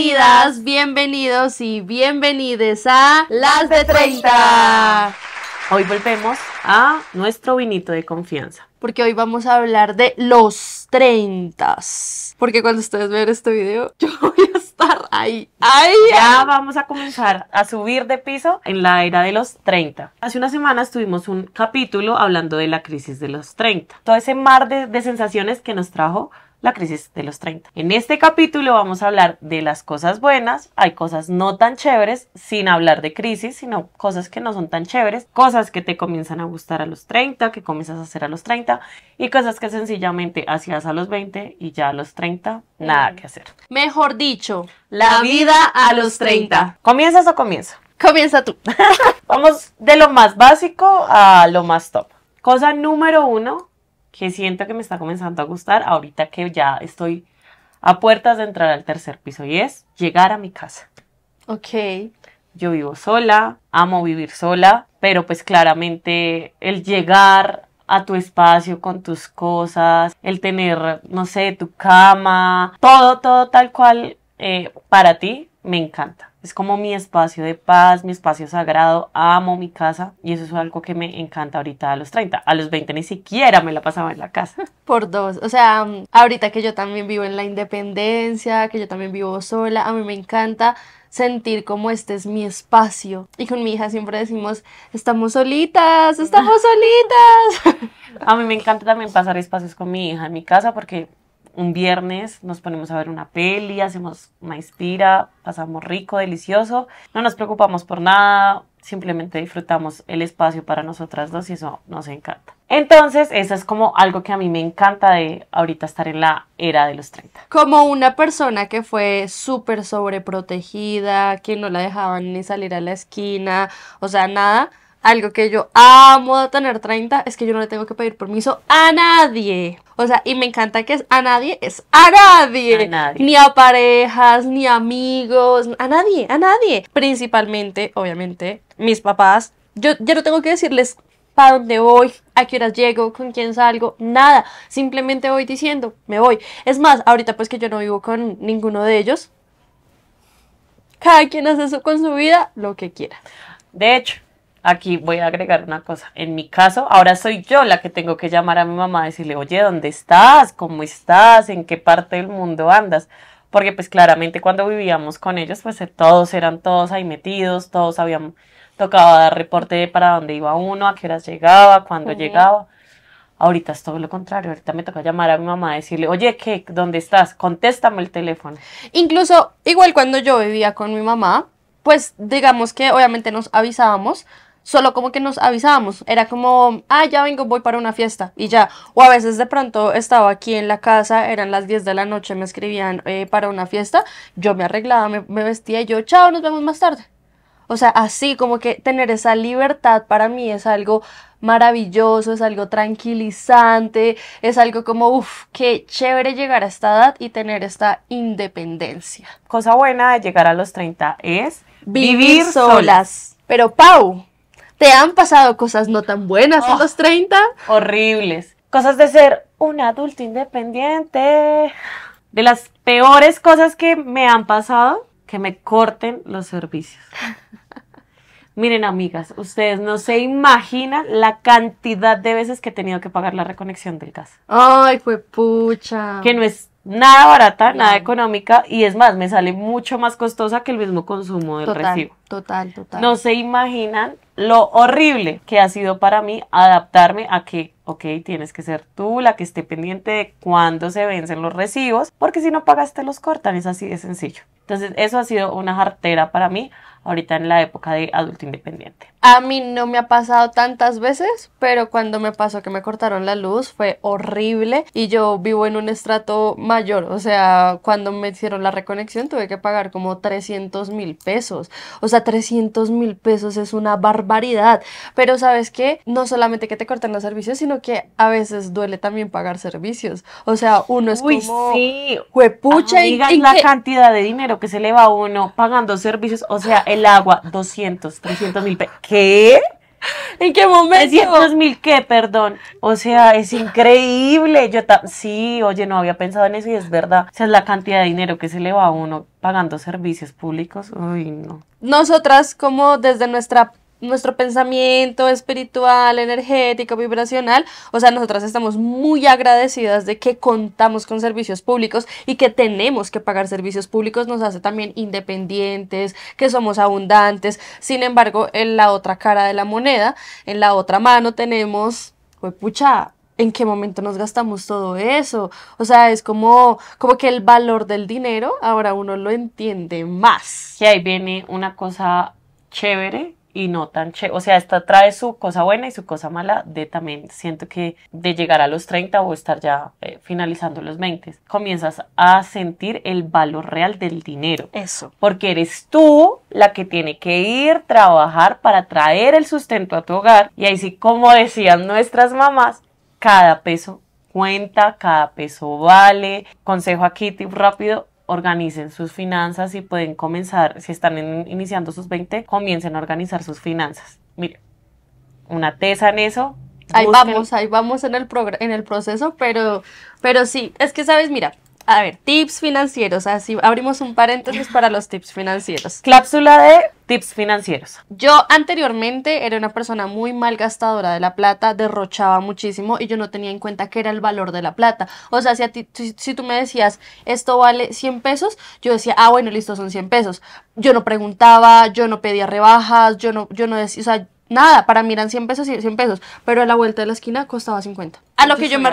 Bienvenidas, bienvenidos y bienvenides a Las de 30. Hoy volvemos a nuestro vinito de confianza. Porque hoy vamos a hablar de los 30. Porque cuando ustedes vean este video, yo voy a estar ahí. ahí. Ya vamos a comenzar a subir de piso en la era de los 30. Hace unas semanas tuvimos un capítulo hablando de la crisis de los 30. Todo ese mar de sensaciones que nos trajo la crisis de los 30. En este capítulo vamos a hablar de las cosas buenas, hay cosas no tan chéveres, sin hablar de crisis, sino cosas que no son tan chéveres, cosas que te comienzan a gustar a los 30, que comienzas a hacer a los 30 y cosas que sencillamente hacías a los 20 y ya a los 30 nada mm. que hacer. Mejor dicho, la vida a los 30. ¿Comienzas o comienzo? Comienza tú. vamos de lo más básico a lo más top. Cosa número uno, que siento que me está comenzando a gustar ahorita que ya estoy a puertas de entrar al tercer piso y es llegar a mi casa. Ok. Yo vivo sola, amo vivir sola, pero pues claramente el llegar a tu espacio con tus cosas, el tener, no sé, tu cama, todo, todo tal cual eh, para ti, me encanta. Es como mi espacio de paz, mi espacio sagrado, amo mi casa y eso es algo que me encanta ahorita a los 30. A los 20 ni siquiera me la pasaba en la casa. Por dos, o sea, ahorita que yo también vivo en la independencia, que yo también vivo sola, a mí me encanta sentir como este es mi espacio. Y con mi hija siempre decimos, estamos solitas, estamos solitas. A mí me encanta también pasar espacios con mi hija en mi casa porque un viernes nos ponemos a ver una peli, hacemos una inspira, pasamos rico, delicioso, no nos preocupamos por nada, simplemente disfrutamos el espacio para nosotras dos y eso nos encanta. Entonces, eso es como algo que a mí me encanta de ahorita estar en la era de los 30. Como una persona que fue súper sobreprotegida, que no la dejaban ni salir a la esquina, o sea, nada, algo que yo amo de tener 30 es que yo no le tengo que pedir permiso a nadie. O sea, y me encanta que es a nadie, es a nadie. Ni a parejas, ni amigos, a nadie, a nadie. Principalmente, obviamente, mis papás. Yo ya no tengo que decirles para dónde voy, a qué horas llego, con quién salgo, nada. Simplemente voy diciendo, me voy. Es más, ahorita pues que yo no vivo con ninguno de ellos. Cada quien hace eso con su vida, lo que quiera. De hecho, Aquí voy a agregar una cosa. En mi caso, ahora soy yo la que tengo que llamar a mi mamá y decirle, oye, ¿dónde estás? ¿Cómo estás? ¿En qué parte del mundo andas? Porque pues claramente cuando vivíamos con ellos, pues eh, todos eran todos ahí metidos, todos habían tocado dar reporte de para dónde iba uno, a qué horas llegaba, cuándo llegaba. Ahorita es todo lo contrario, ahorita me toca llamar a mi mamá, y decirle, oye, ¿qué? ¿Dónde estás? Contéstame el teléfono. Incluso, igual cuando yo vivía con mi mamá, pues digamos que obviamente nos avisábamos, solo como que nos avisábamos, era como, ah, ya vengo, voy para una fiesta y ya, o a veces de pronto estaba aquí en la casa, eran las 10 de la noche, me escribían eh, para una fiesta, yo me arreglaba, me, vestía y yo, chao, nos vemos más tarde. O sea, así como que tener esa libertad para mí es algo maravilloso, es algo tranquilizante, es algo como, uff, qué chévere llegar a esta edad y tener esta independencia. Cosa buena de llegar a los 30 es vivir, solas. Pero Pau, te han pasado cosas no tan buenas en a oh. los 30. Horribles. Cosas de ser un adulto independiente. De las peores cosas que me han pasado, que me corten los servicios. Miren, amigas, ustedes no se imaginan la cantidad de veces que he tenido que pagar la reconexión del gas. Ay, fue pucha. Que no es nada barata, nada económica y es más, me sale mucho más costosa que el mismo consumo del total, Total, total. No se imaginan lo horrible que ha sido para mí adaptarme a que, ok, tienes que ser tú la que esté pendiente de cuándo se vencen los recibos, porque si no pagaste los cortan, es así de sencillo. Entonces eso ha sido una jartera para mí ahorita en la época de adulto independiente. A mí no me ha pasado tantas veces, pero cuando me pasó que me cortaron la luz fue horrible y yo vivo en un estrato mayor, o sea, cuando me hicieron la reconexión tuve que pagar como 300 mil pesos, o sea, 300 mil pesos es una barbaridad, pero sabes qué, no solamente que te cortan los servicios, sino que a veces duele también pagar servicios, o sea, uno es Uy, Sí. Juepucha y... la cantidad de dinero que se le va a uno pagando servicios, o sea, el agua, 200, 300 mil pesos. ¿Qué? ¿En qué momento? 300 mil qué, perdón. O sea, es increíble. Yo sí, oye, no había pensado en eso y es verdad. O sea, es la cantidad de dinero que se le va a uno pagando servicios públicos. Uy, no. Nosotras, como desde nuestra nuestro pensamiento espiritual, energético, vibracional. O sea, nosotras estamos muy agradecidas de que contamos con servicios públicos y que tenemos que pagar servicios públicos. Nos hace también independientes, que somos abundantes. Sin embargo, en la otra cara de la moneda, en la otra mano tenemos, pucha, ¿en qué momento nos gastamos todo eso? O sea, es como, como que el valor del dinero ahora uno lo entiende más. Y ahí viene una cosa chévere y no tan che. O sea, esta trae su cosa buena y su cosa mala de también siento que de llegar a los 30 o estar ya eh, finalizando los 20, comienzas a sentir el valor real del dinero. Eso. Porque eres tú la que tiene que ir, trabajar para traer el sustento a tu hogar. Y ahí sí, como decían nuestras mamás, cada peso cuenta, cada peso vale. Consejo aquí, tip rápido, organicen sus finanzas y pueden comenzar, si están iniciando sus 20, comiencen a organizar sus finanzas. Mire, una tesa en eso. Ahí vamos, ahí vamos en el, en el proceso, pero, pero sí, es que sabes, mira, a ver, tips financieros. Así ah, abrimos un paréntesis para los tips financieros. Clápsula de tips financieros. Yo anteriormente era una persona muy mal gastadora de la plata, derrochaba muchísimo y yo no tenía en cuenta qué era el valor de la plata. O sea, si, si, tú me decías, esto vale 100 pesos, yo decía, ah, bueno, listo, son 100 pesos. Yo no preguntaba, yo no pedía rebajas, yo no, yo no decía, o sea, nada, para mí eran 100 pesos y 100 pesos, pero a la vuelta de la esquina costaba 50. A lo que yo me...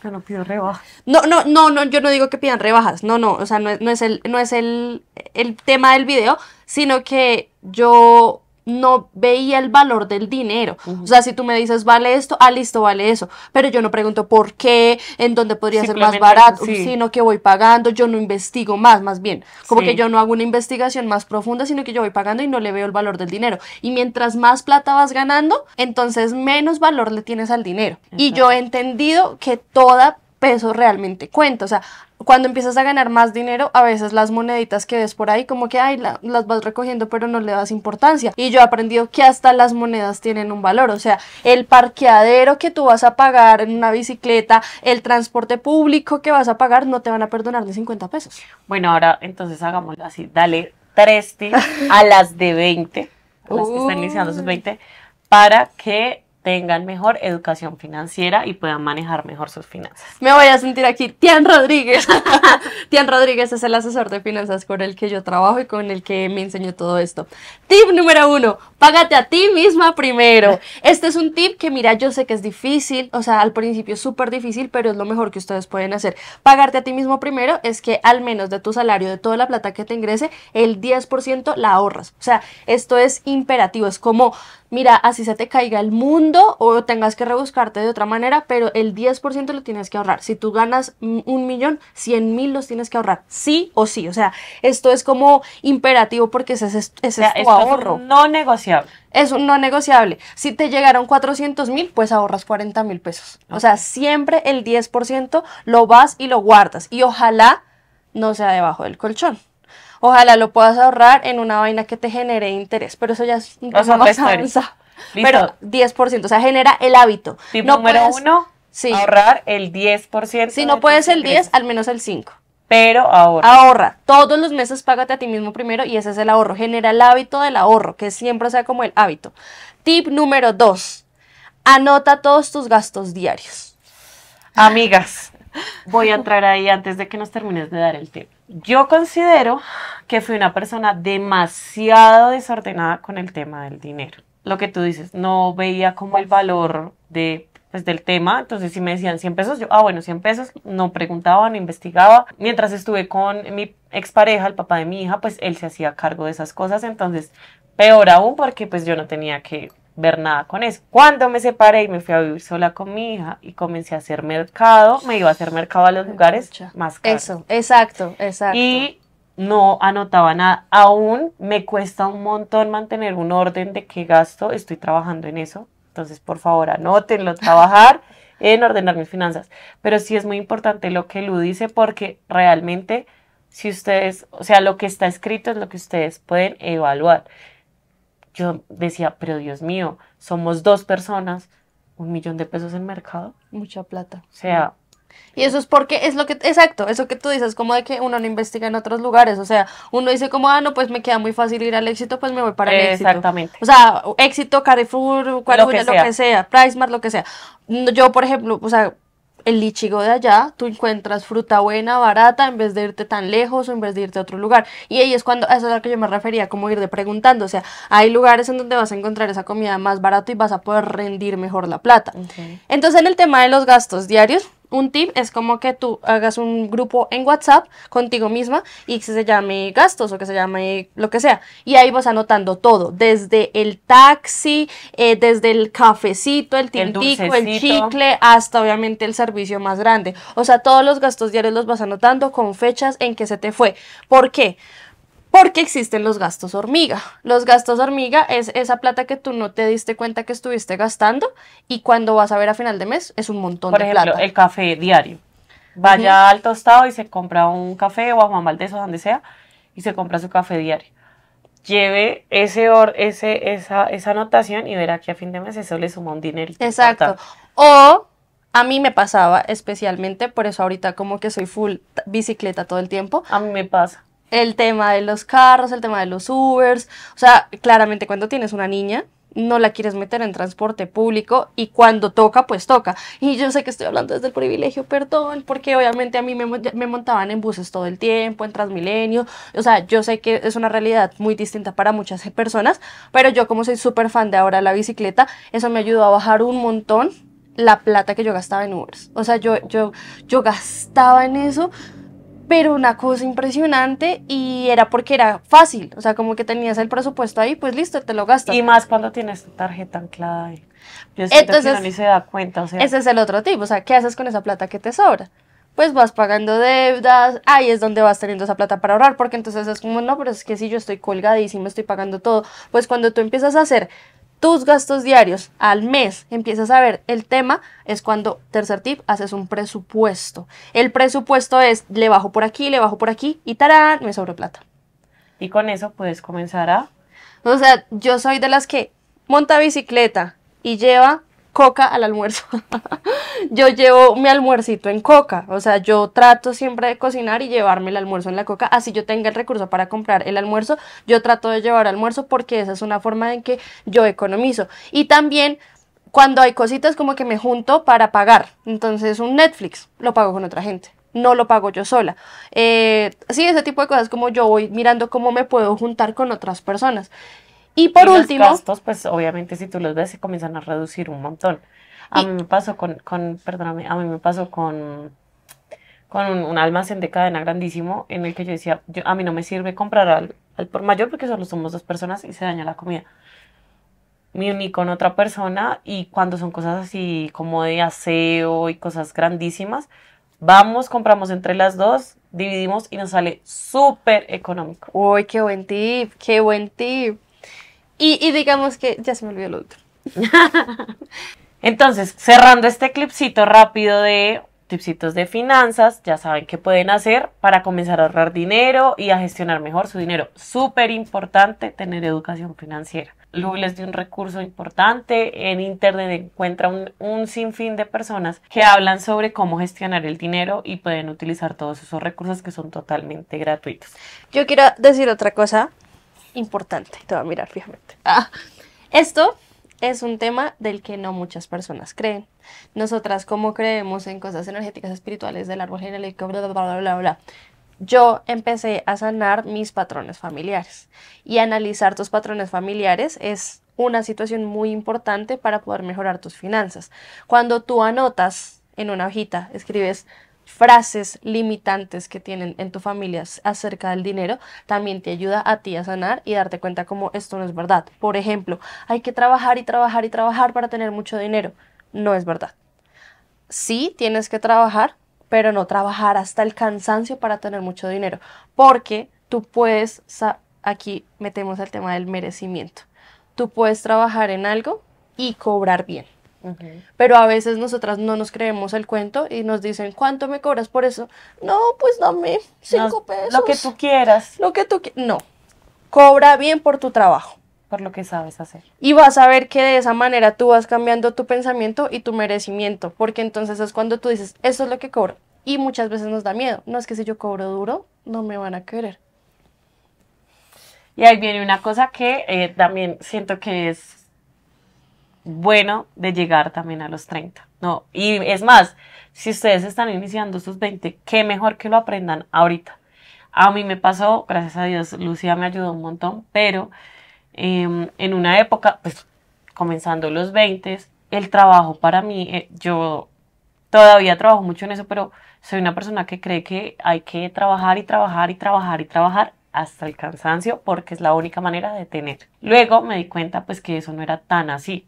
Que no pido rebajas. No, no, no, no, yo no digo que pidan rebajas, no, no, o sea, no, es, no es el, el tema del video, sino que yo no veía el valor del dinero. O sea, si tú me dices, vale esto, ah, listo, vale eso. Pero yo no pregunto por qué, en dónde podría ser más barato, sino que voy pagando, yo no investigo más, más bien. Como que yo no hago una investigación más profunda, sino que yo voy pagando y no le veo el valor del dinero. Y mientras más plata vas ganando, entonces menos valor le tienes al dinero. Y yo he entendido que toda peso realmente cuenta. O sea, cuando empiezas a ganar más dinero, a veces las moneditas que ves por ahí, como que ay, las vas recogiendo, pero no le das importancia. Y yo he aprendido que hasta las monedas tienen un valor. O sea, el parqueadero que tú vas a pagar en una bicicleta, el transporte público que vas a pagar, no te van a perdonar de 50 pesos. Bueno, ahora entonces hagámoslo así. Dale tres a las de 20, a las que están iniciando sus 20, para que tengan mejor educación financiera y puedan manejar mejor sus finanzas. Me voy a sentir aquí, Tian Rodríguez. Tian Rodríguez es el asesor de finanzas con el que yo trabajo y con el que me enseñó todo esto. Tip número uno, págate a ti misma primero. Este es un tip que, mira, yo sé que es difícil, o sea, al principio es súper difícil, pero es lo mejor que ustedes pueden hacer. Pagarte a ti mismo primero es que al menos de tu salario, de toda la plata que te ingrese, el 10% la ahorras. O sea, esto es imperativo, es como, mira, así se te caiga el mundo o tengas que rebuscarte de otra manera, pero el 10% lo tienes que ahorrar. Si tú ganas un millón, 100 mil los tienes que ahorrar, sí o sí. O sea, esto es como imperativo porque ese, es tu ahorro. Es no negociable. Es no negociable. Si te llegaron 400 mil, pues ahorras 40 mil pesos. O sea, siempre el 10% lo vas y lo guardas. Y ojalá no sea debajo del colchón. Ojalá lo puedas ahorrar en una vaina que te genere interés, pero eso ya es un poco pero 10%, o sea, genera el hábito. Tip número uno, ahorrar el 10%. Si no puedes el 10, al menos el 5. Pero ahorra. Ahorra. Todos los meses págate a ti mismo primero y ese es el ahorro. Genera el hábito del ahorro, que siempre sea como el hábito. Tip número dos Anota todos tus gastos diarios. Amigas, voy a entrar ahí antes de que nos termines de dar el tip. Yo considero que fui una persona demasiado desordenada con el tema del dinero lo que tú dices, no veía como el valor de pues del tema, entonces si me decían 100 pesos, yo, ah bueno, 100 pesos, no preguntaba, no investigaba. Mientras estuve con mi expareja, el papá de mi hija, pues él se hacía cargo de esas cosas, entonces peor aún porque pues yo no tenía que ver nada con eso. Cuando me separé y me fui a vivir sola con mi hija y comencé a hacer mercado, me iba a hacer mercado a los lugares más caros. Eso, exacto, exacto. Y no anotaba nada. Aún me cuesta un montón mantener un orden de qué gasto, estoy trabajando en eso. Entonces, por favor, anótenlo, trabajar en ordenar mis finanzas. Pero sí es muy importante lo que Lu dice porque realmente si ustedes, o sea, lo que está escrito es lo que ustedes pueden evaluar. Yo decía, pero Dios mío, somos dos personas, un millón de pesos en mercado. Mucha plata. O sea, y eso es porque es lo que, exacto, eso que tú dices, como de que uno no investiga en otros lugares, o sea, uno dice como, ah, no, pues me queda muy fácil ir al éxito, pues me voy para el éxito. Exactamente. O sea, éxito, Carrefour, lo, lo que sea, Pricemart, lo que sea. Yo, por ejemplo, o sea, el lichigo de allá, tú encuentras fruta buena, barata, en vez de irte tan lejos o en vez de irte a otro lugar. Y ahí es cuando, eso es a lo que yo me refería, como ir de preguntando. O sea, hay lugares en donde vas a encontrar esa comida más barata y vas a poder rendir mejor la plata. Entonces, en el tema de los gastos diarios, un tip es como que tú hagas un grupo en WhatsApp contigo misma y que se llame gastos o que se llame lo que sea. Y ahí vas anotando todo, desde el taxi, eh, desde el cafecito, el tintico, el, chicle, hasta obviamente el servicio más grande. O sea, todos los gastos diarios los vas anotando con fechas en que se te fue. ¿Por qué? Porque existen los gastos hormiga. Los gastos hormiga es esa plata que tú no te diste cuenta que estuviste gastando y cuando vas a ver a final de mes es un montón de plata. Por ejemplo, el café diario. Vaya al tostado y se compra un café o a Juan Valdez o donde sea y se compra su café diario. Lleve ese, ese esa, esa anotación y verá que a fin de mes eso le suma un dinero. Exacto. O a mí me pasaba especialmente, por eso ahorita como que soy full bicicleta todo el tiempo. A mí me pasa el tema de los carros, el tema de los Ubers. O sea, claramente cuando tienes una niña, no la quieres meter en transporte público y cuando toca, pues toca. Y yo sé que estoy hablando desde el privilegio, perdón, porque obviamente a mí me, montaban en buses todo el tiempo, en Transmilenio. O sea, yo sé que es una realidad muy distinta para muchas personas, pero yo como soy súper fan de ahora la bicicleta, eso me ayudó a bajar un montón la plata que yo gastaba en Ubers. O sea, yo, yo, yo gastaba en eso pero una cosa impresionante y era porque era fácil, o sea, como que tenías el presupuesto ahí, pues listo, te lo gastas. Y más cuando tienes tu tarjeta anclada ahí. Entonces, ni se da cuenta, o sea. Ese es el otro tipo, o sea, ¿qué haces con esa plata que te sobra? pues vas pagando deudas, ahí es donde vas teniendo esa plata para ahorrar, porque entonces es como, no, pero es que si yo estoy colgadísimo, estoy pagando todo, pues cuando tú empiezas a hacer tus gastos diarios al mes empiezas a ver el tema, es cuando, tercer tip, haces un presupuesto. El presupuesto es, le bajo por aquí, le bajo por aquí y tarán, me sobre plata. Y con eso puedes comenzar a... O sea, yo soy de las que monta bicicleta y lleva coca al almuerzo. yo llevo mi almuercito en coca, o sea, yo trato siempre de cocinar y llevarme el almuerzo en la coca, así yo tenga el recurso para comprar el almuerzo, yo trato de llevar almuerzo porque esa es una forma en que yo economizo. Y también cuando hay cositas como que me junto para pagar, entonces un Netflix lo pago con otra gente no lo pago yo sola. así eh, sí, ese tipo de cosas como yo voy mirando cómo me puedo juntar con otras personas. Y por último. Los gastos, pues obviamente si tú los ves se comienzan a reducir un montón. A mí me pasó con, con, perdóname, a mí me pasó con, con un, almacén de cadena grandísimo en el que yo decía, yo, a mí no me sirve comprar al, al por mayor porque solo somos dos personas y se daña la comida. Me uní con otra persona y cuando son cosas así como de aseo y cosas grandísimas, vamos, compramos entre las dos, dividimos y nos sale súper económico. Uy, qué buen tip, qué buen tip. Y, digamos que ya se me olvidó el otro. Entonces, cerrando este clipcito rápido de tipsitos de finanzas, ya saben qué pueden hacer para comenzar a ahorrar dinero y a gestionar mejor su dinero. Súper importante tener educación financiera. Google es de un recurso importante. En Internet encuentra un, un, sinfín de personas que hablan sobre cómo gestionar el dinero y pueden utilizar todos esos recursos que son totalmente gratuitos. Yo quiero decir otra cosa importante. Te voy a mirar fijamente. Ah. esto es un tema del que no muchas personas creen. Nosotras, como creemos en cosas energéticas espirituales del árbol genealógico, bla, bla, bla, bla, yo empecé a sanar mis patrones familiares. Y analizar tus patrones familiares es una situación muy importante para poder mejorar tus finanzas. Cuando tú anotas en una hojita, escribes frases limitantes que tienen en tu familia acerca del dinero, también te ayuda a ti a sanar y darte cuenta como esto no es verdad. Por ejemplo, hay que trabajar y trabajar y trabajar para tener mucho dinero. No es verdad. Sí, tienes que trabajar, pero no trabajar hasta el cansancio para tener mucho dinero, porque tú puedes, aquí metemos el tema del merecimiento, tú puedes trabajar en algo y cobrar bien. Pero a veces nosotras no nos creemos el cuento y nos dicen, ¿cuánto me cobras por eso? No, pues dame cinco no, pesos. Lo que tú quieras. Lo que tú No, cobra bien por tu trabajo. Por lo que sabes hacer. Y vas a ver que de esa manera tú vas cambiando tu pensamiento y tu merecimiento, porque entonces es cuando tú dices, eso es lo que cobro. Y muchas veces nos da miedo. No es que si yo cobro duro, no me van a querer. Y ahí viene una cosa que eh, también siento que es bueno de llegar también a los 30. No, y es más, si ustedes están iniciando sus 20, qué mejor que lo aprendan ahorita. A mí me pasó, gracias a Dios, Lucía me ayudó un montón, pero em, en una época, pues comenzando los 20, el trabajo para mí, eh, yo todavía trabajo mucho en eso, pero soy una persona que cree que hay que trabajar y trabajar y trabajar y trabajar hasta el cansancio porque es la única manera de tener. Luego me di cuenta pues que eso no era tan así.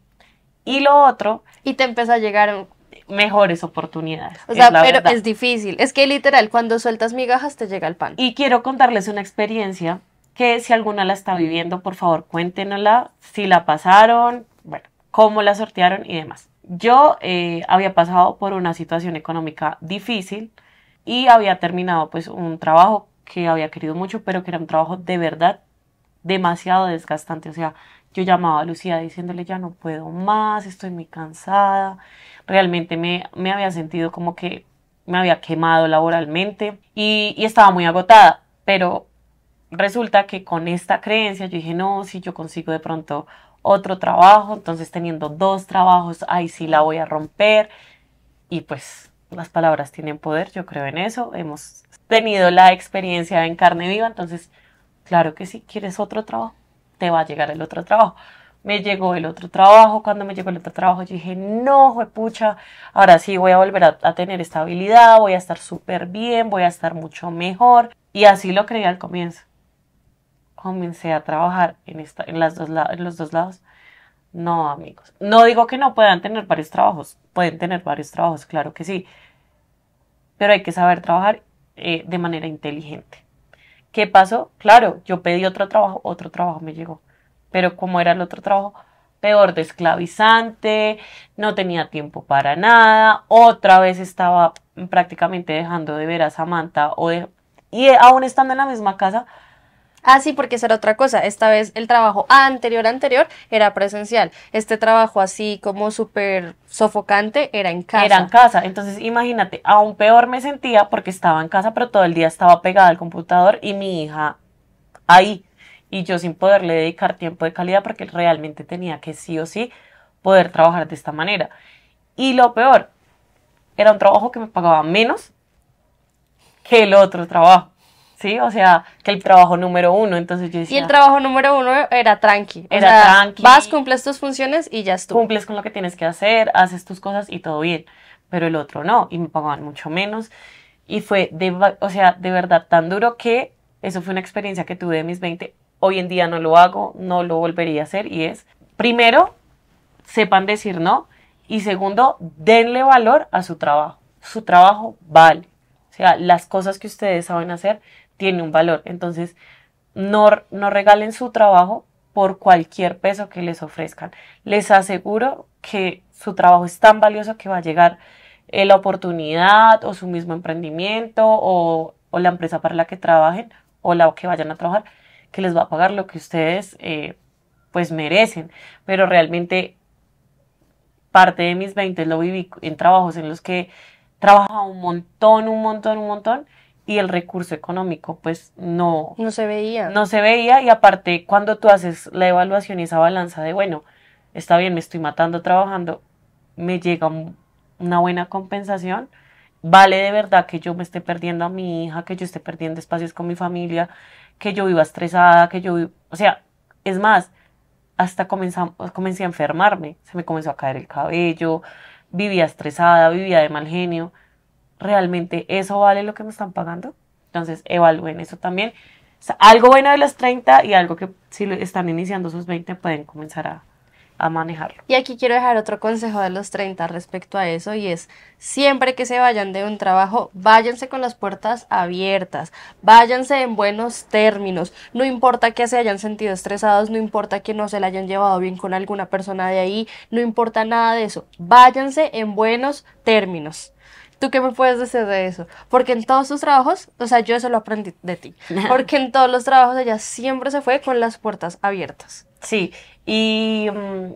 Y lo otro... Y te empieza a llegar mejores oportunidades. O sea, pero es difícil. Es que literal, cuando sueltas migajas te llega el pan. Y quiero contarles una experiencia que si alguna la está viviendo, por favor cuéntenosla, si la pasaron, bueno, cómo la sortearon y demás. Yo eh, había pasado por una situación económica difícil y había terminado pues un trabajo que había querido mucho, pero que era un trabajo de verdad demasiado desgastante. O sea, yo llamaba a Lucía diciéndole ya no puedo más, estoy muy cansada, realmente me, me había sentido como que me había quemado laboralmente y, y estaba muy agotada, pero resulta que con esta creencia yo dije no, si yo consigo de pronto otro trabajo, entonces teniendo dos trabajos, ahí sí la voy a romper y pues las palabras tienen poder, yo creo en eso, hemos tenido la experiencia en carne viva, entonces claro que sí, quieres otro trabajo, te va a llegar el otro trabajo. Me llegó el otro trabajo, cuando me llegó el otro trabajo yo dije, no, pucha, ahora sí voy a volver a, tener estabilidad, voy a estar súper bien, voy a estar mucho mejor. Y así lo creí al comienzo. Comencé a trabajar en, en, las los dos lados. No, amigos. No digo que no puedan tener varios trabajos. Pueden tener varios trabajos, claro que sí. Pero hay que saber trabajar eh, de manera inteligente. ¿Qué pasó? Claro, yo pedí otro trabajo, otro trabajo me llegó. Pero como era el otro trabajo, peor de esclavizante, no tenía tiempo para nada, otra vez estaba prácticamente dejando de ver a Samantha o y aún estando en la misma casa, Ah, sí, porque esa era otra cosa. Esta vez el trabajo anterior anterior era presencial. Este trabajo así como súper sofocante era en casa. Era en casa. Entonces, imagínate, aún peor me sentía porque estaba en casa, pero todo el día estaba pegada al computador y mi hija ahí. Y yo sin poderle dedicar tiempo de calidad porque realmente tenía que sí o sí poder trabajar de esta manera. Y lo peor, era un trabajo que me pagaba menos que el otro trabajo. ¿sí? O sea, que el trabajo número uno, entonces yo decía... Y el trabajo número uno era tranqui. Era o Vas, cumples tus funciones y ya estuvo. Cumples con lo que tienes que hacer, haces tus cosas y todo bien. Pero el otro no, y me pagaban mucho menos. Y fue, o sea, de verdad tan duro que eso fue una experiencia que tuve de mis 20. Hoy en día no lo hago, no lo volvería a hacer y es, primero, sepan decir no y segundo, denle valor a su trabajo. Su trabajo vale. O sea, las cosas que ustedes saben hacer tiene un valor. Entonces, no, no regalen su trabajo por cualquier peso que les ofrezcan. Les aseguro que su trabajo es tan valioso que va a llegar eh, la oportunidad o su mismo emprendimiento o, la empresa para la que trabajen o la que vayan a trabajar que les va a pagar lo que ustedes eh, pues merecen. Pero realmente parte de mis 20 lo viví en trabajos en los que trabajaba un montón, un montón, un montón y el recurso económico pues no... No se veía. No se veía y aparte cuando tú haces la evaluación y esa balanza de, bueno, está bien, me estoy matando trabajando, me llega una buena compensación, vale de verdad que yo me esté perdiendo a mi hija, que yo esté perdiendo espacios con mi familia, que yo viva estresada, que yo O sea, es más, hasta comencé a enfermarme, se me comenzó a caer el cabello, vivía estresada, vivía de mal genio. ¿realmente eso vale lo que me están pagando? Entonces, evalúen eso también. algo bueno de los 30 y algo que si están iniciando sus 20 pueden comenzar a, a manejarlo. Y aquí quiero dejar otro consejo de los 30 respecto a eso y es siempre que se vayan de un trabajo, váyanse con las puertas abiertas, váyanse en buenos términos, no importa que se hayan sentido estresados, no importa que no se la hayan llevado bien con alguna persona de ahí, no importa nada de eso, váyanse en buenos términos. ¿Tú qué me puedes decir de eso? Porque en todos sus trabajos, o sea, yo eso lo aprendí de ti. Porque en todos los trabajos ella siempre se fue con las puertas abiertas. Sí, y mm,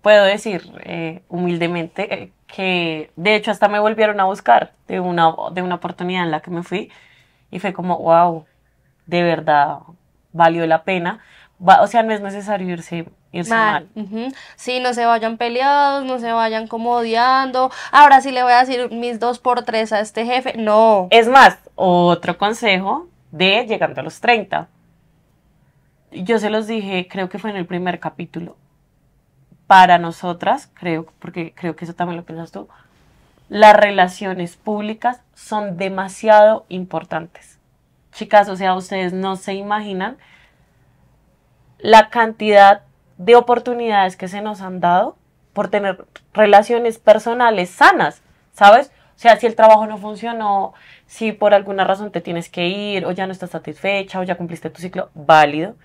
puedo decir eh, humildemente eh, que de hecho hasta me volvieron a buscar de una, de una oportunidad en la que me fui y fue como, wow, de verdad valió la pena. o sea, no es necesario irse mal. Sí, no se vayan peleados, no se vayan como odiando. Ahora sí le voy a decir mis dos por tres a este jefe. No. Es más, otro consejo de llegando a los 30. Yo se los dije, creo que fue en el primer capítulo. Para nosotras, creo, porque creo que eso también lo piensas tú, las relaciones públicas son demasiado importantes. Chicas, o sea, ustedes no se imaginan la cantidad de oportunidades que se nos han dado por tener relaciones personales sanas, ¿sabes? O sea, si el trabajo no funcionó, si por alguna razón te tienes que ir o ya no estás satisfecha o ya cumpliste tu ciclo, válido.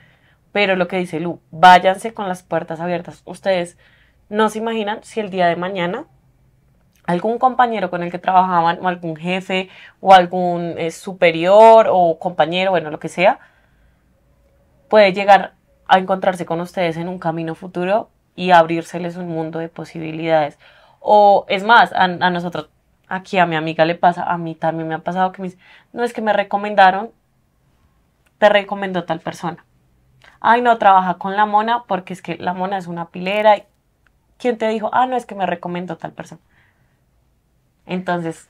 Pero lo que dice Lu, váyanse con las puertas abiertas. Ustedes no se imaginan si el día de mañana algún compañero con el que trabajaban o algún jefe o algún eh, superior o compañero, bueno, lo que sea, puede llegar a encontrarse con ustedes en un camino futuro y abrírseles un mundo de posibilidades. O es más, a, nosotros, aquí a mi amiga le pasa, a mí también me ha pasado que me dice, no es que me recomendaron, te recomendó tal persona. Ay, no, trabaja con la mona porque es que la mona es una pilera. ¿Quién te dijo? Ah, no, es que me recomiendo tal persona. Entonces,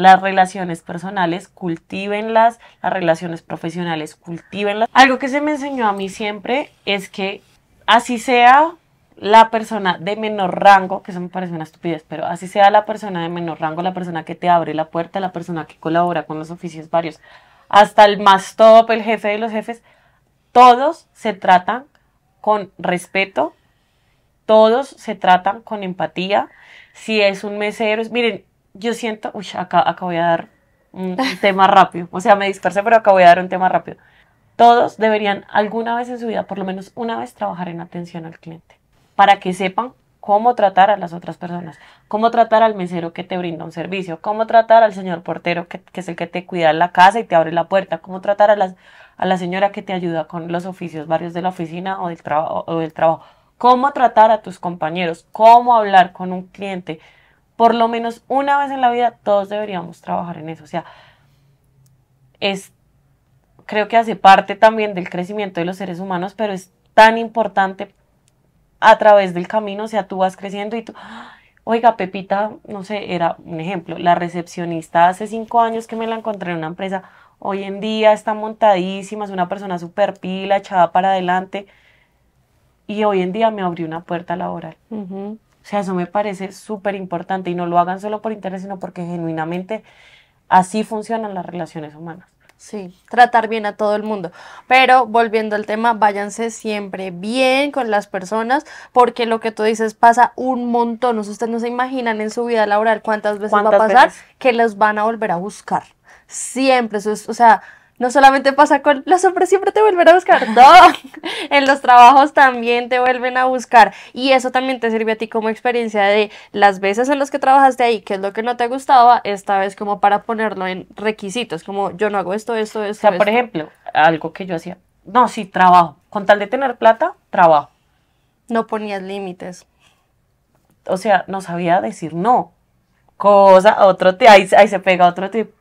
las relaciones personales, cultívenlas, las relaciones profesionales, cultívenlas. Algo que se me enseñó a mí siempre es que así sea la persona de menor rango, que eso me parece una estupidez, pero así sea la persona de menor rango, la persona que te abre la puerta, la persona que colabora con los oficios varios, hasta el más top, el jefe de los jefes, todos se tratan con respeto, todos se tratan con empatía. Si es un mesero, miren, yo siento, uy, acá, acá voy a dar un tema rápido, o sea, me dispersé, pero acá voy a dar un tema rápido. Todos deberían alguna vez en su vida, por lo menos una vez, trabajar en atención al cliente, para que sepan cómo tratar a las otras personas, cómo tratar al mesero que te brinda un servicio, cómo tratar al señor portero que, es el que te cuida la casa y te abre la puerta, cómo tratar a, las, a la señora que te ayuda con los oficios varios de la oficina o del trabajo, cómo tratar a tus compañeros, cómo hablar con un cliente, por lo menos una vez en la vida todos deberíamos trabajar en eso. O sea, es, creo que hace parte también del crecimiento de los seres humanos, pero es tan importante a través del camino, o sea, tú vas creciendo y tú, oiga, Pepita, no sé, era un ejemplo, la recepcionista hace cinco años que me la encontré en una empresa, hoy en día está montadísima, es una persona súper pila, echada para adelante, y hoy en día me abrió una puerta laboral. O sea, eso me parece súper importante y no lo hagan solo por interés, sino porque genuinamente así funcionan las relaciones humanas. Sí, tratar bien a todo el mundo. Pero volviendo al tema, váyanse siempre bien con las personas, porque lo que tú dices pasa un montón. Ustedes no se imaginan en su vida laboral cuántas veces va a pasar que los van a volver a buscar. Siempre, eso o sea, no solamente pasa con las hombres siempre te vuelven a buscar, no, en los trabajos también te vuelven a buscar y eso también te sirve a ti como experiencia de las veces en las que trabajaste ahí, qué es lo que no te gustaba, esta vez como para ponerlo en requisitos, como yo no hago esto, esto, esto. O sea, por ejemplo, algo que yo hacía, no, sí, trabajo, con tal de tener plata, trabajo. No ponías límites. O sea, no sabía decir no. Cosa, otro te ahí, se pega otro tipo.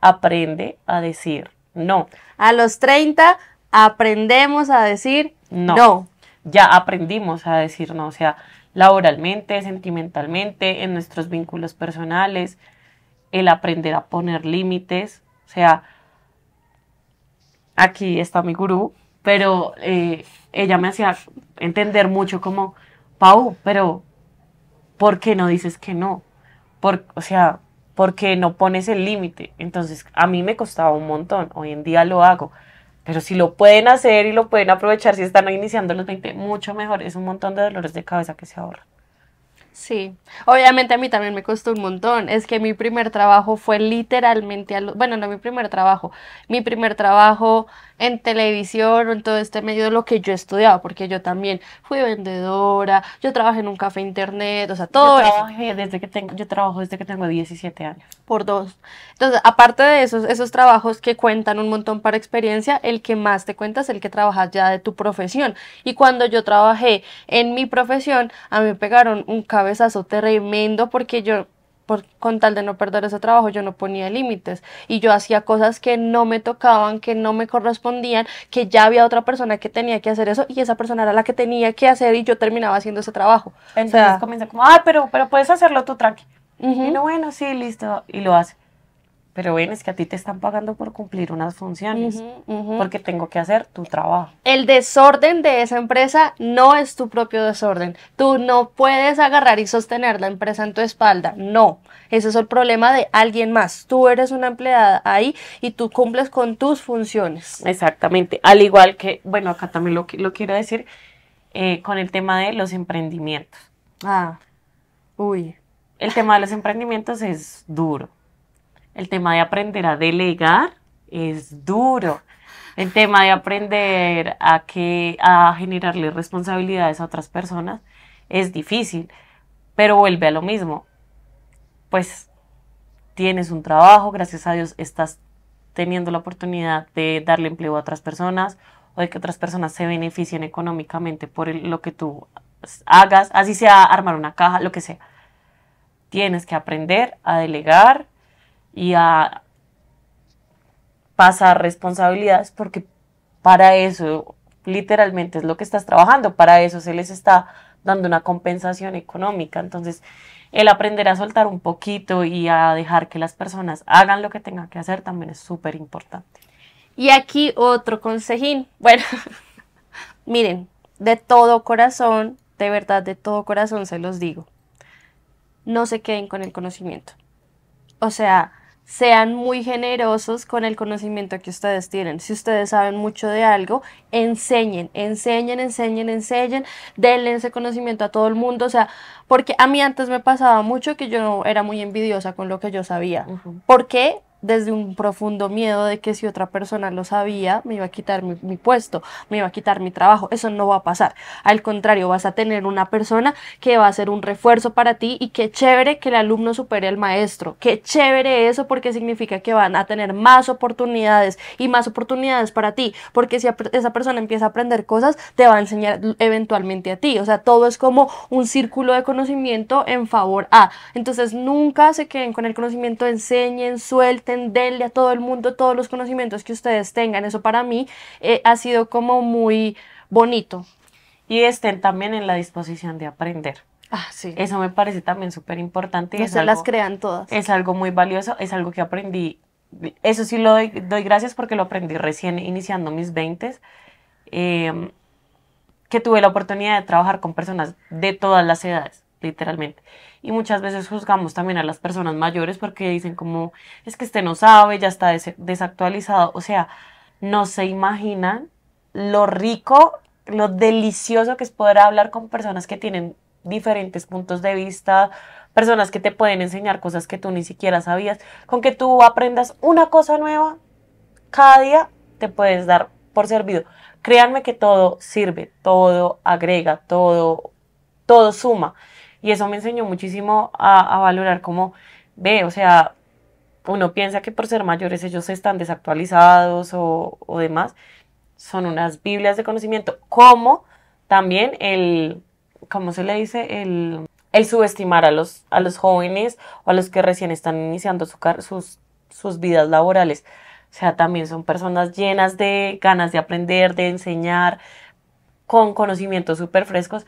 Aprende a decir no. A los 30 aprendemos a decir no. no. Ya aprendimos a decir no, o sea, laboralmente, sentimentalmente, en nuestros vínculos personales, el aprender a poner límites, o sea, aquí está mi gurú, pero eh, ella me hacía entender mucho como, Pau, pero ¿por qué no dices que no? Por, o sea, porque no pones el límite. Entonces, a mí me costaba un montón, hoy en día lo hago. Pero si lo pueden hacer y lo pueden aprovechar, si están iniciando los 20, mucho mejor. Es un montón de dolores de cabeza que se ahorran. Sí, obviamente a mí también me costó un montón. Es que mi primer trabajo fue literalmente, bueno, no mi primer trabajo, mi primer trabajo en televisión o en todo este medio de lo que yo estudiaba porque yo también fui vendedora, yo trabajé en un café internet, o sea, todo yo Desde que tengo, yo trabajo desde que tengo 17 años. Por dos. Entonces, aparte de esos, esos trabajos que cuentan un montón para experiencia, el que más te cuenta es el que trabajas ya de tu profesión. Y cuando yo trabajé en mi profesión, a mí me pegaron un cabezazo tremendo porque yo con tal de no perder ese trabajo, yo no ponía límites y yo hacía cosas que no me tocaban, que no me correspondían, que ya había otra persona que tenía que hacer eso y esa persona era la que tenía que hacer y yo terminaba haciendo ese trabajo. Entonces comienza como, ah, pero, pero puedes hacerlo tú tranqui. Y no, bueno, sí, listo, y lo hace pero ven, es que a ti te están pagando por cumplir unas funciones, porque tengo que hacer tu trabajo. El desorden de esa empresa no es tu propio desorden. Tú no puedes agarrar y sostener la empresa en tu espalda, no. Ese es el problema de alguien más. Tú eres una empleada ahí y tú cumples con tus funciones. Exactamente. Al igual que, bueno, acá también lo, quiero decir, eh, con el tema de los emprendimientos. Ah, uy. El tema de los emprendimientos es duro el tema de aprender a delegar es duro. El tema de aprender a, que, a generarle responsabilidades a otras personas es difícil, pero vuelve a lo mismo. Pues tienes un trabajo, gracias a Dios estás teniendo la oportunidad de darle empleo a otras personas o de que otras personas se beneficien económicamente por lo que tú hagas, así sea armar una caja, lo que sea. Tienes que aprender a delegar, y a pasar responsabilidades porque para eso literalmente es lo que estás trabajando, para eso se les está dando una compensación económica. Entonces, el aprender a soltar un poquito y a dejar que las personas hagan lo que tengan que hacer también es súper importante. Y aquí otro consejín. Bueno, miren, de todo corazón, de verdad, de todo corazón se los digo. No se queden con el conocimiento. O sea, sean muy generosos con el conocimiento que ustedes tienen. Si ustedes saben mucho de algo, enseñen, enseñen, enseñen, enseñen, denle ese conocimiento a todo el mundo. O sea, porque a mí antes me pasaba mucho que yo era muy envidiosa con lo que yo sabía. ¿Por qué? desde un profundo miedo de que si otra persona lo sabía, me iba a quitar mi, puesto, me iba a quitar mi trabajo. Eso no va a pasar. Al contrario, vas a tener una persona que va a ser un refuerzo para ti y qué chévere que el alumno supere al maestro. Qué chévere eso porque significa que van a tener más oportunidades y más oportunidades para ti. Porque si esa persona empieza a aprender cosas, te va a enseñar eventualmente a ti. O sea, todo es como un círculo de conocimiento en favor a. Entonces, nunca se queden con el conocimiento, enseñen, suelten entenderle a todo el mundo todos los conocimientos que ustedes tengan. Eso para mí eh, ha sido como muy bonito. Y estén también en la disposición de aprender. Ah, sí. Eso me parece también súper importante. Que se las crean todas. Es algo muy valioso, es algo que aprendí. Eso sí lo doy, gracias porque lo aprendí recién iniciando mis 20 em, que tuve la oportunidad de trabajar con personas de todas las edades literalmente. Y muchas veces juzgamos también a las personas mayores porque dicen como, es que este no sabe, ya está desactualizado. O sea, no se imaginan lo rico, lo delicioso que es poder hablar con personas que tienen diferentes puntos de vista, personas que te pueden enseñar cosas que tú ni siquiera sabías. Con que tú aprendas una cosa nueva cada día, te puedes dar por servido. Créanme que todo sirve, todo agrega, todo, todo suma. Y eso me enseñó muchísimo a, valorar cómo ve, o sea, uno piensa que por ser mayores ellos están desactualizados o, o demás. Son unas Biblias de conocimiento, como también el, ¿cómo se le dice? El, subestimar a los, a los jóvenes o a los que recién están iniciando sus, sus vidas laborales. O sea, también son personas llenas de ganas de aprender, de enseñar, con conocimientos súper frescos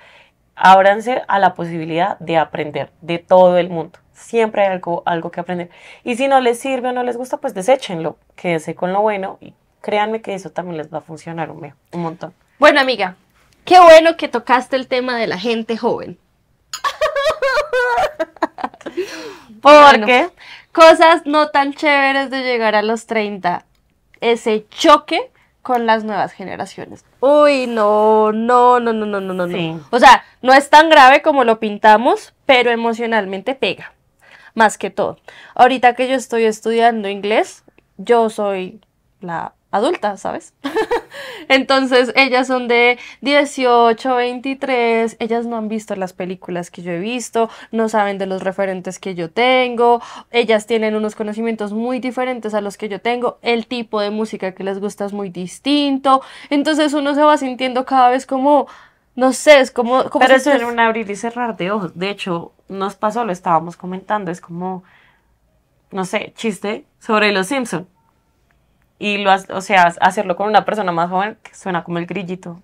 ábranse a la posibilidad de aprender de todo el mundo. Siempre hay algo, algo que aprender. Y si no les sirve o no les gusta, pues deséchenlo, quédense con lo bueno y créanme que eso también les va a funcionar un, montón. Bueno, amiga, qué bueno que tocaste el tema de la gente joven. Porque cosas no tan chéveres de llegar a los 30. Ese choque con las nuevas generaciones. Uy, no, no, no, no, no, no, no. O sea, no es tan grave como lo pintamos, pero emocionalmente pega, más que todo. Ahorita que yo estoy estudiando inglés, yo soy la adulta, ¿sabes? Entonces, ellas son de 18, 23, ellas no han visto las películas que yo he visto, no saben de los referentes que yo tengo, ellas tienen unos conocimientos muy diferentes a los que yo tengo, el tipo de música que les gusta es muy distinto, entonces uno se va sintiendo cada vez como... No sé, es como... como Pero un abrir y cerrar de ojos. De hecho, nos pasó, lo estábamos comentando, es como, no sé, chiste sobre los Simpsons y lo, o sea, hacerlo con una persona más joven que suena como el grillito.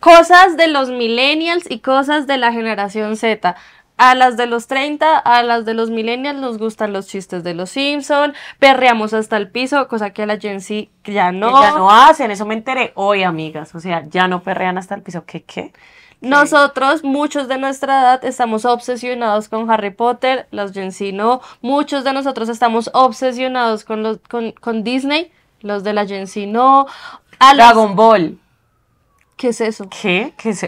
Cosas de los millennials y cosas de la generación Z. A las de los 30, a las de los millennials nos gustan los chistes de los Simpson, perreamos hasta el piso, cosa que a la Gen Z ya no. Ya no hacen, eso me enteré hoy, amigas. O sea, ya no perrean hasta el piso. ¿Qué qué? Nosotros, muchos de nuestra edad, estamos obsesionados con Harry Potter, los Gen Z no. Muchos de nosotros estamos obsesionados con, los, con, con Disney, los de la Gen no. Dragon Ball. ¿Qué es eso? ¿Qué? ¿Qué es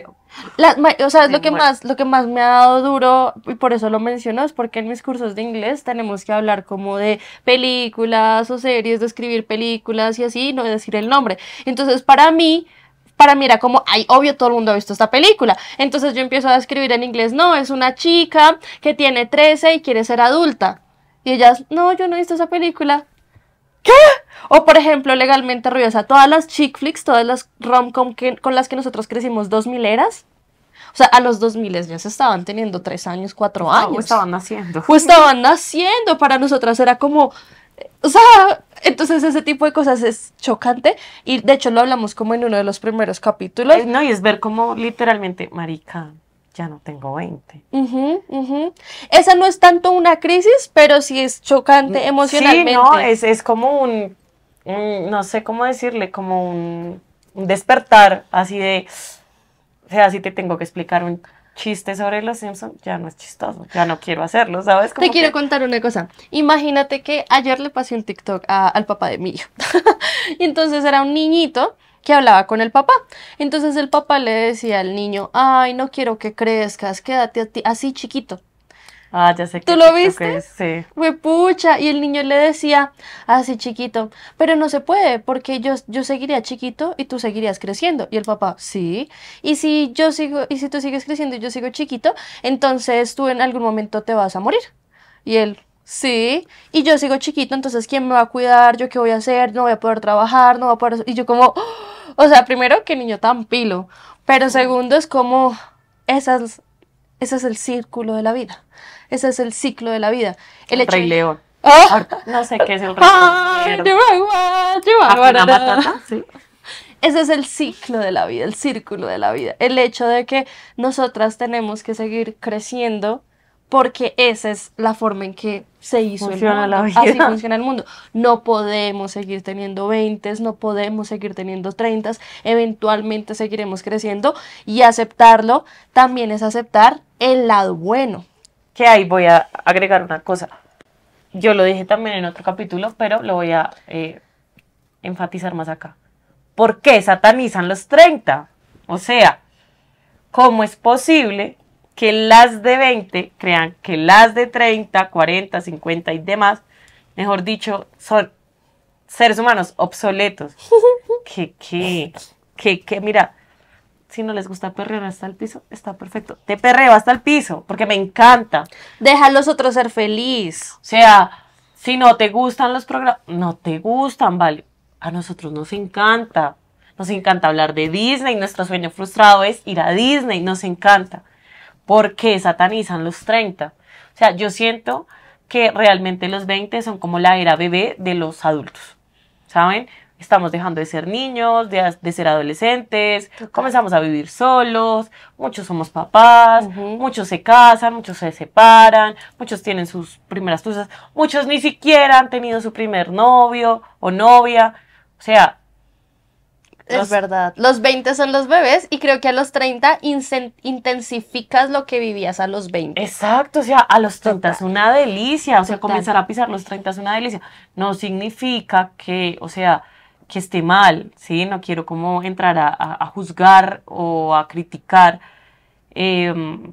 o sea, es lo que, más, lo que más me ha dado duro, y por eso lo menciono, es porque en mis cursos de inglés tenemos que hablar como de películas o series, de escribir películas y así, no decir el nombre. Entonces, para mí, para mira como, ay, obvio todo el mundo ha visto esta película. Entonces yo empiezo a escribir en inglés, no, es una chica que tiene 13 y quiere ser adulta. Y ellas, no, yo no he visto esa película. ¿Qué? O por ejemplo, legalmente a todas las chick flicks, todas las rom-com con las que nosotros crecimos dos mileras. O sea, a los dos miles ya se estaban teniendo tres años, cuatro años. O estaban naciendo. O estaban naciendo. Para nosotras era como, o sea, entonces ese tipo de cosas es chocante y de hecho lo hablamos como en uno de los primeros capítulos. Eh, no, y es ver como literalmente, marica, ya no tengo 20. Esa no es tanto una crisis, pero sí es chocante mm, emocionalmente. Sí, no, es, como un, no sé cómo decirle, como un, un despertar así de, o sea, si te tengo que explicar un chiste sobre los Simpsons ya no es chistoso, ya no quiero hacerlo, ¿sabes? Te quiero contar una cosa. Imagínate que ayer le pasé un TikTok al papá de mi hijo. y entonces era un niñito que hablaba con el papá. Entonces el papá le decía al niño, ay, no quiero que crezcas, quédate así chiquito. Ah, ya sé. ¿Tú lo viste? sí. Fue pucha. Y el niño le decía, así chiquito, pero no se puede porque yo, yo seguiría chiquito y tú seguirías creciendo. Y el papá, sí. Y si yo sigo, y si tú sigues creciendo y yo sigo chiquito, entonces tú en algún momento te vas a morir. Y él, sí. Y yo sigo chiquito, entonces ¿quién me va a cuidar? ¿Yo qué voy a hacer? No voy a poder trabajar, no voy a poder... Y yo como, o sea, primero, qué niño tan pilo. Pero segundo, es como, esas, ese es el círculo de la vida. Ese es el ciclo de la vida. El, León. Ah. No sé qué es el Rey Ese es el ciclo de la vida, el círculo de la vida. El hecho de que nosotras tenemos que seguir creciendo porque esa es la forma en que se hizo el mundo. Así funciona el mundo. No podemos seguir teniendo 20, no podemos seguir teniendo 30, eventualmente seguiremos creciendo y aceptarlo también es aceptar el lado bueno que ahí voy a agregar una cosa. Yo lo dije también en otro capítulo, pero lo voy a eh, enfatizar más acá. ¿Por qué satanizan los 30? O sea, ¿cómo es posible que las de 20 crean que las de 30, 40, 50 y demás, mejor dicho, son seres humanos obsoletos? ¿Qué? ¿Qué? ¿Qué? qué? mira, si no les gusta perrear hasta el piso, está perfecto. Te perreo hasta el piso, porque me encanta. Deja a los otros ser feliz. O sea, si no te gustan los programas, no te gustan, vale. A nosotros nos encanta. Nos encanta hablar de Disney. Nuestro sueño frustrado es ir a Disney. Nos encanta. porque satanizan los 30? O sea, yo siento que realmente los 20 son como la era bebé de los adultos. ¿Saben? estamos dejando de ser niños, de, ser adolescentes, comenzamos a vivir solos, muchos somos papás, muchos se casan, muchos se separan, muchos tienen sus primeras tusas, muchos ni siquiera han tenido su primer novio o novia, o sea... Es verdad, los 20 son los bebés y creo que a los 30 intensificas lo que vivías a los 20. Exacto, o sea, a los 30 es una delicia, o sea, comenzar a pisar los 30 es una delicia. No significa que, o sea, que esté mal, ¿sí? No quiero como entrar a, juzgar o a criticar em,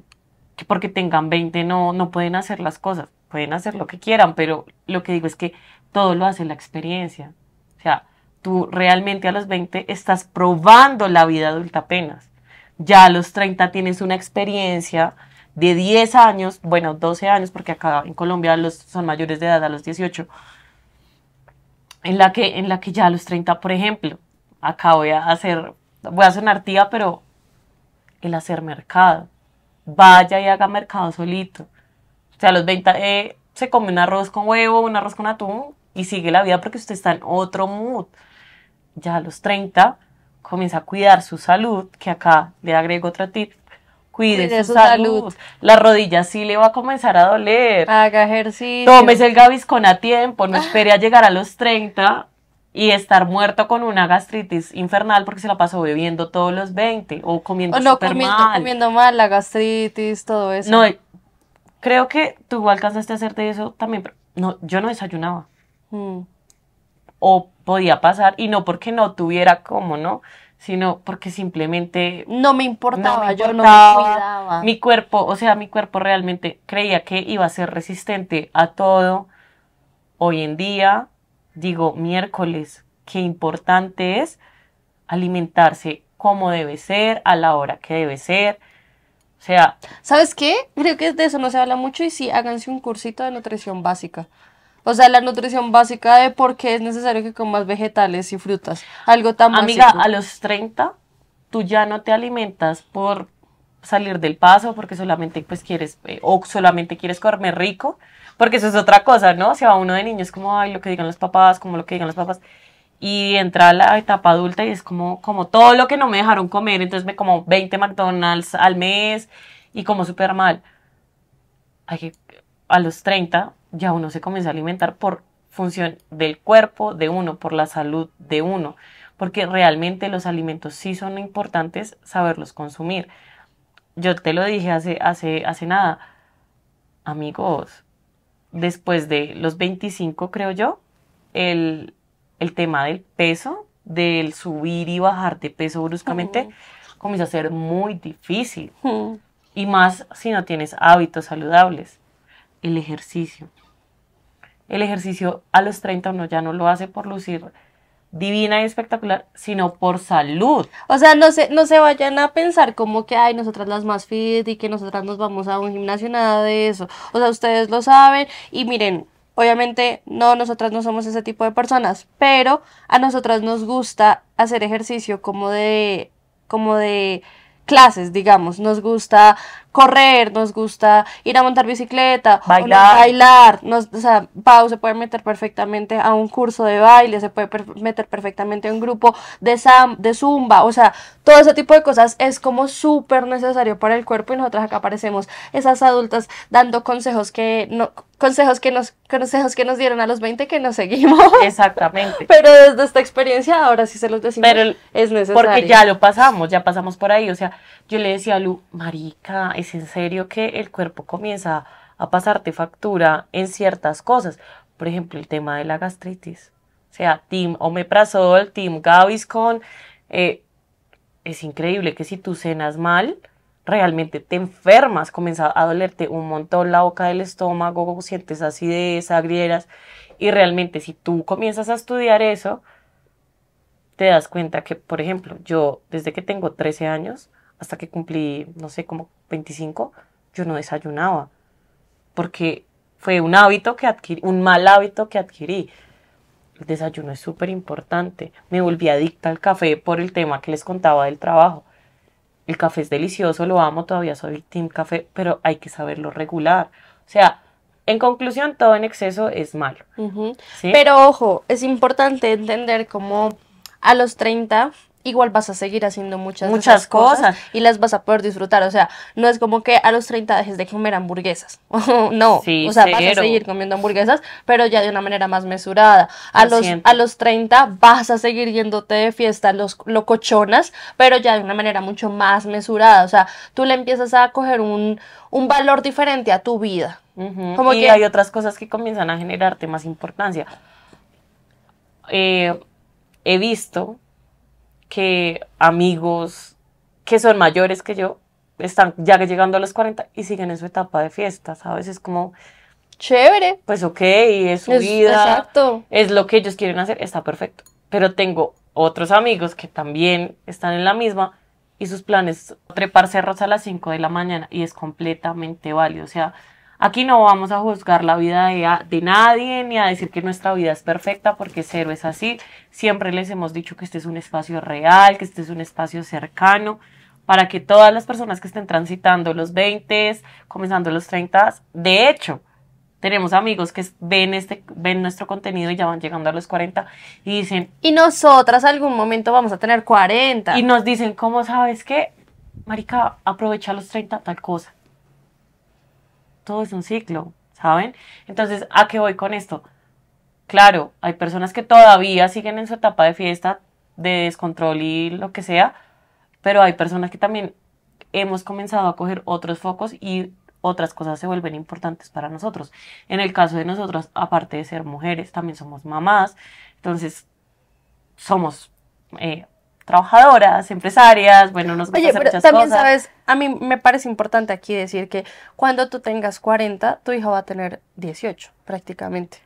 que porque tengan 20 no, no pueden hacer las cosas, pueden hacer lo que quieran, pero lo que digo es que todo lo hace la experiencia. O sea, tú realmente a los 20 estás probando la vida adulta apenas. Ya a los 30 tienes una experiencia de 10 años, bueno, 12 años, porque acá en Colombia los son mayores de edad a los 18 en la que, en la que ya a los 30, por ejemplo, acá voy a hacer, voy a sonar tía, pero el hacer mercado. Vaya y haga mercado solito. O sea, a los 20 eh, se come un arroz con huevo, un arroz con atún y sigue la vida porque usted está en otro mood. Ya a los 30 comienza a cuidar su salud, que acá le agrego otro tip, Cuide, su, salud. La rodilla sí le va a comenzar a doler. Haga ejercicio. Tómese el Gaviscon a tiempo, no espere a llegar a los 30 y estar muerto con una gastritis infernal porque se la pasó bebiendo todos los 20 o comiendo o no, comiendo, mal. la gastritis, todo eso. No, creo que tú alcanzaste a hacerte eso también, pero no, yo no desayunaba. Mm. O podía pasar, y no porque no tuviera como, ¿no? sino porque simplemente no me importaba, yo no me cuidaba. Mi cuerpo, o sea, mi cuerpo realmente creía que iba a ser resistente a todo. Hoy en día, digo, miércoles, qué importante es alimentarse como debe ser, a la hora que debe ser. O sea, ¿sabes qué? Creo que de eso no se habla mucho y sí, háganse un cursito de nutrición básica. O sea, la nutrición básica de por qué es necesario que comas vegetales y frutas. Algo tan Amiga, a los 30 tú ya no te alimentas por salir del paso porque solamente pues quieres eh, o solamente quieres comer rico, porque eso es otra cosa, ¿no? O va uno de niño es como, ay, lo que digan los papás, como lo que digan los papás. Y entra la etapa adulta y es como, como todo lo que no me dejaron comer, entonces me como 20 McDonald's al mes y como súper mal. Hay que, a los 30 ya uno se comienza a alimentar por función del cuerpo de uno, por la salud de uno, porque realmente los alimentos sí son importantes saberlos consumir. Yo te lo dije hace, hace, hace nada, amigos, después de los 25 creo yo, el, el tema del peso, del subir y bajar de peso bruscamente, comienza a ser muy difícil. Y más si no tienes hábitos saludables. El ejercicio el ejercicio a los 30 uno ya no lo hace por lucir divina y espectacular, sino por salud. O sea, no se, no se vayan a pensar como que, hay nosotras las más fit y que nosotras nos vamos a un gimnasio, nada de eso. O sea, ustedes lo saben y miren, obviamente no, nosotras no somos ese tipo de personas, pero a nosotras nos gusta hacer ejercicio como de, como de clases, digamos, nos gusta correr, nos gusta ir a montar bicicleta, bailar, bailar nos, o sea, Pau se puede meter perfectamente a un curso de baile, se puede meter perfectamente a un grupo de, de zumba, o sea, todo ese tipo de cosas es como súper necesario para el cuerpo y nosotros acá aparecemos esas adultas dando consejos que no, consejos que nos consejos que nos dieron a los 20 que nos seguimos. Exactamente. Pero desde esta experiencia ahora sí se los decimos. Pero es necesario. Porque ya lo pasamos, ya pasamos por ahí, o sea, yo le decía a Lu, "Marica, es en serio que el cuerpo comienza a pasarte factura en ciertas cosas, por ejemplo, el tema de la gastritis. O sea, team omeprazol, Tim Gaviscon, eh, es increíble que si tú cenas mal, realmente te enfermas, comienza a dolerte un montón la boca del estómago, sientes acidez, agrieras, y realmente si tú comienzas a estudiar eso, te das cuenta que, por ejemplo, yo desde que tengo 13 años hasta que cumplí, no sé, como 25, yo no desayunaba, porque fue un hábito que adquirí, un mal hábito que adquirí. El desayuno es súper importante. Me volví adicta al café por el tema que les contaba del trabajo el café es delicioso, lo amo, todavía soy team café, pero hay que saberlo regular. O sea, en conclusión, todo en exceso es malo. Pero ojo, es importante entender cómo a los 30 igual vas a seguir haciendo muchas, muchas cosas, y las vas a poder disfrutar. O sea, no es como que a los 30 dejes de comer hamburguesas. no, o sea, vas a seguir comiendo hamburguesas, pero ya de una manera más mesurada. A, los, a los 30 vas a seguir yéndote de fiesta, los locochonas, pero ya de una manera mucho más mesurada. O sea, tú le empiezas a coger un, valor diferente a tu vida. como y que hay otras cosas que comienzan a generarte más importancia. Eh, he visto que amigos que son mayores que yo están ya llegando a los 40 y siguen en su etapa de fiestas, ¿sabes? Es como... Chévere. Pues ok, es su vida. Exacto. Es lo que ellos quieren hacer, está perfecto. Pero tengo otros amigos que también están en la misma y sus planes trepar cerros a las 5 de la mañana y es completamente válido. O sea, Aquí no vamos a juzgar la vida de, nadie ni a decir que nuestra vida es perfecta porque cero es así. Siempre les hemos dicho que este es un espacio real, que este es un espacio cercano para que todas las personas que estén transitando los 20, comenzando los 30, de hecho, tenemos amigos que ven, este, ven nuestro contenido y ya van llegando a los 40 y dicen... Y nosotras algún momento vamos a tener 40. Y nos dicen, ¿cómo sabes qué? Marica, aprovecha los 30 tal cosa todo es un ciclo, ¿saben? Entonces, ¿a qué voy con esto? Claro, hay personas que todavía siguen en su etapa de fiesta, de descontrol y lo que sea, pero hay personas que también hemos comenzado a coger otros focos y otras cosas se vuelven importantes para nosotros. En el caso de nosotros, aparte de ser mujeres, también somos mamás, entonces somos eh, trabajadoras, empresarias, bueno, nos gusta a hacer pero muchas también sabes, a mí me parece importante aquí decir que cuando tú tengas 40, tu hijo va a tener 18 prácticamente,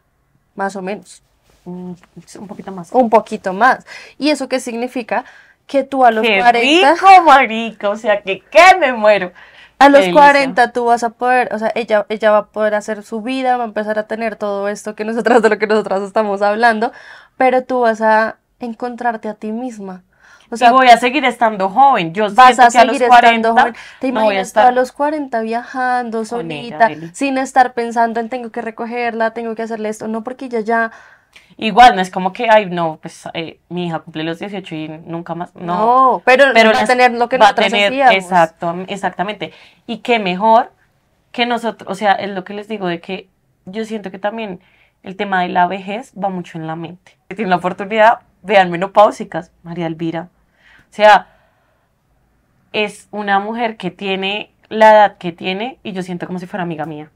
más o menos. Mm, un poquito más. Un poquito más. ¿Y eso qué significa? Que tú a los 40... Rico, marica! O sea, que qué me muero. A los 40 tú vas a poder, o sea, ella, ella va a poder hacer su vida, va a empezar a tener todo esto que nosotras, de lo que nosotras estamos hablando, pero tú vas a encontrarte a ti misma, o sea, voy a seguir estando joven. Yo vas a, que a estando joven. Te imaginas voy a, estar a los 40 viajando solita, sin estar pensando en tengo que recogerla, tengo que hacerle esto. No, porque ya ya Igual, no es como que, ay, no, pues eh, mi hija cumple los 18 y nunca más. No, pero, va a tener lo que nosotros tener, Exacto, exactamente. Y qué mejor que nosotros, o sea, es lo que les digo de que yo siento que también el tema de la vejez va mucho en la mente. Si tienen la oportunidad, vean menopáusicas, María Elvira, o sea, es una mujer que tiene la edad que tiene y yo siento como si fuera amiga mía.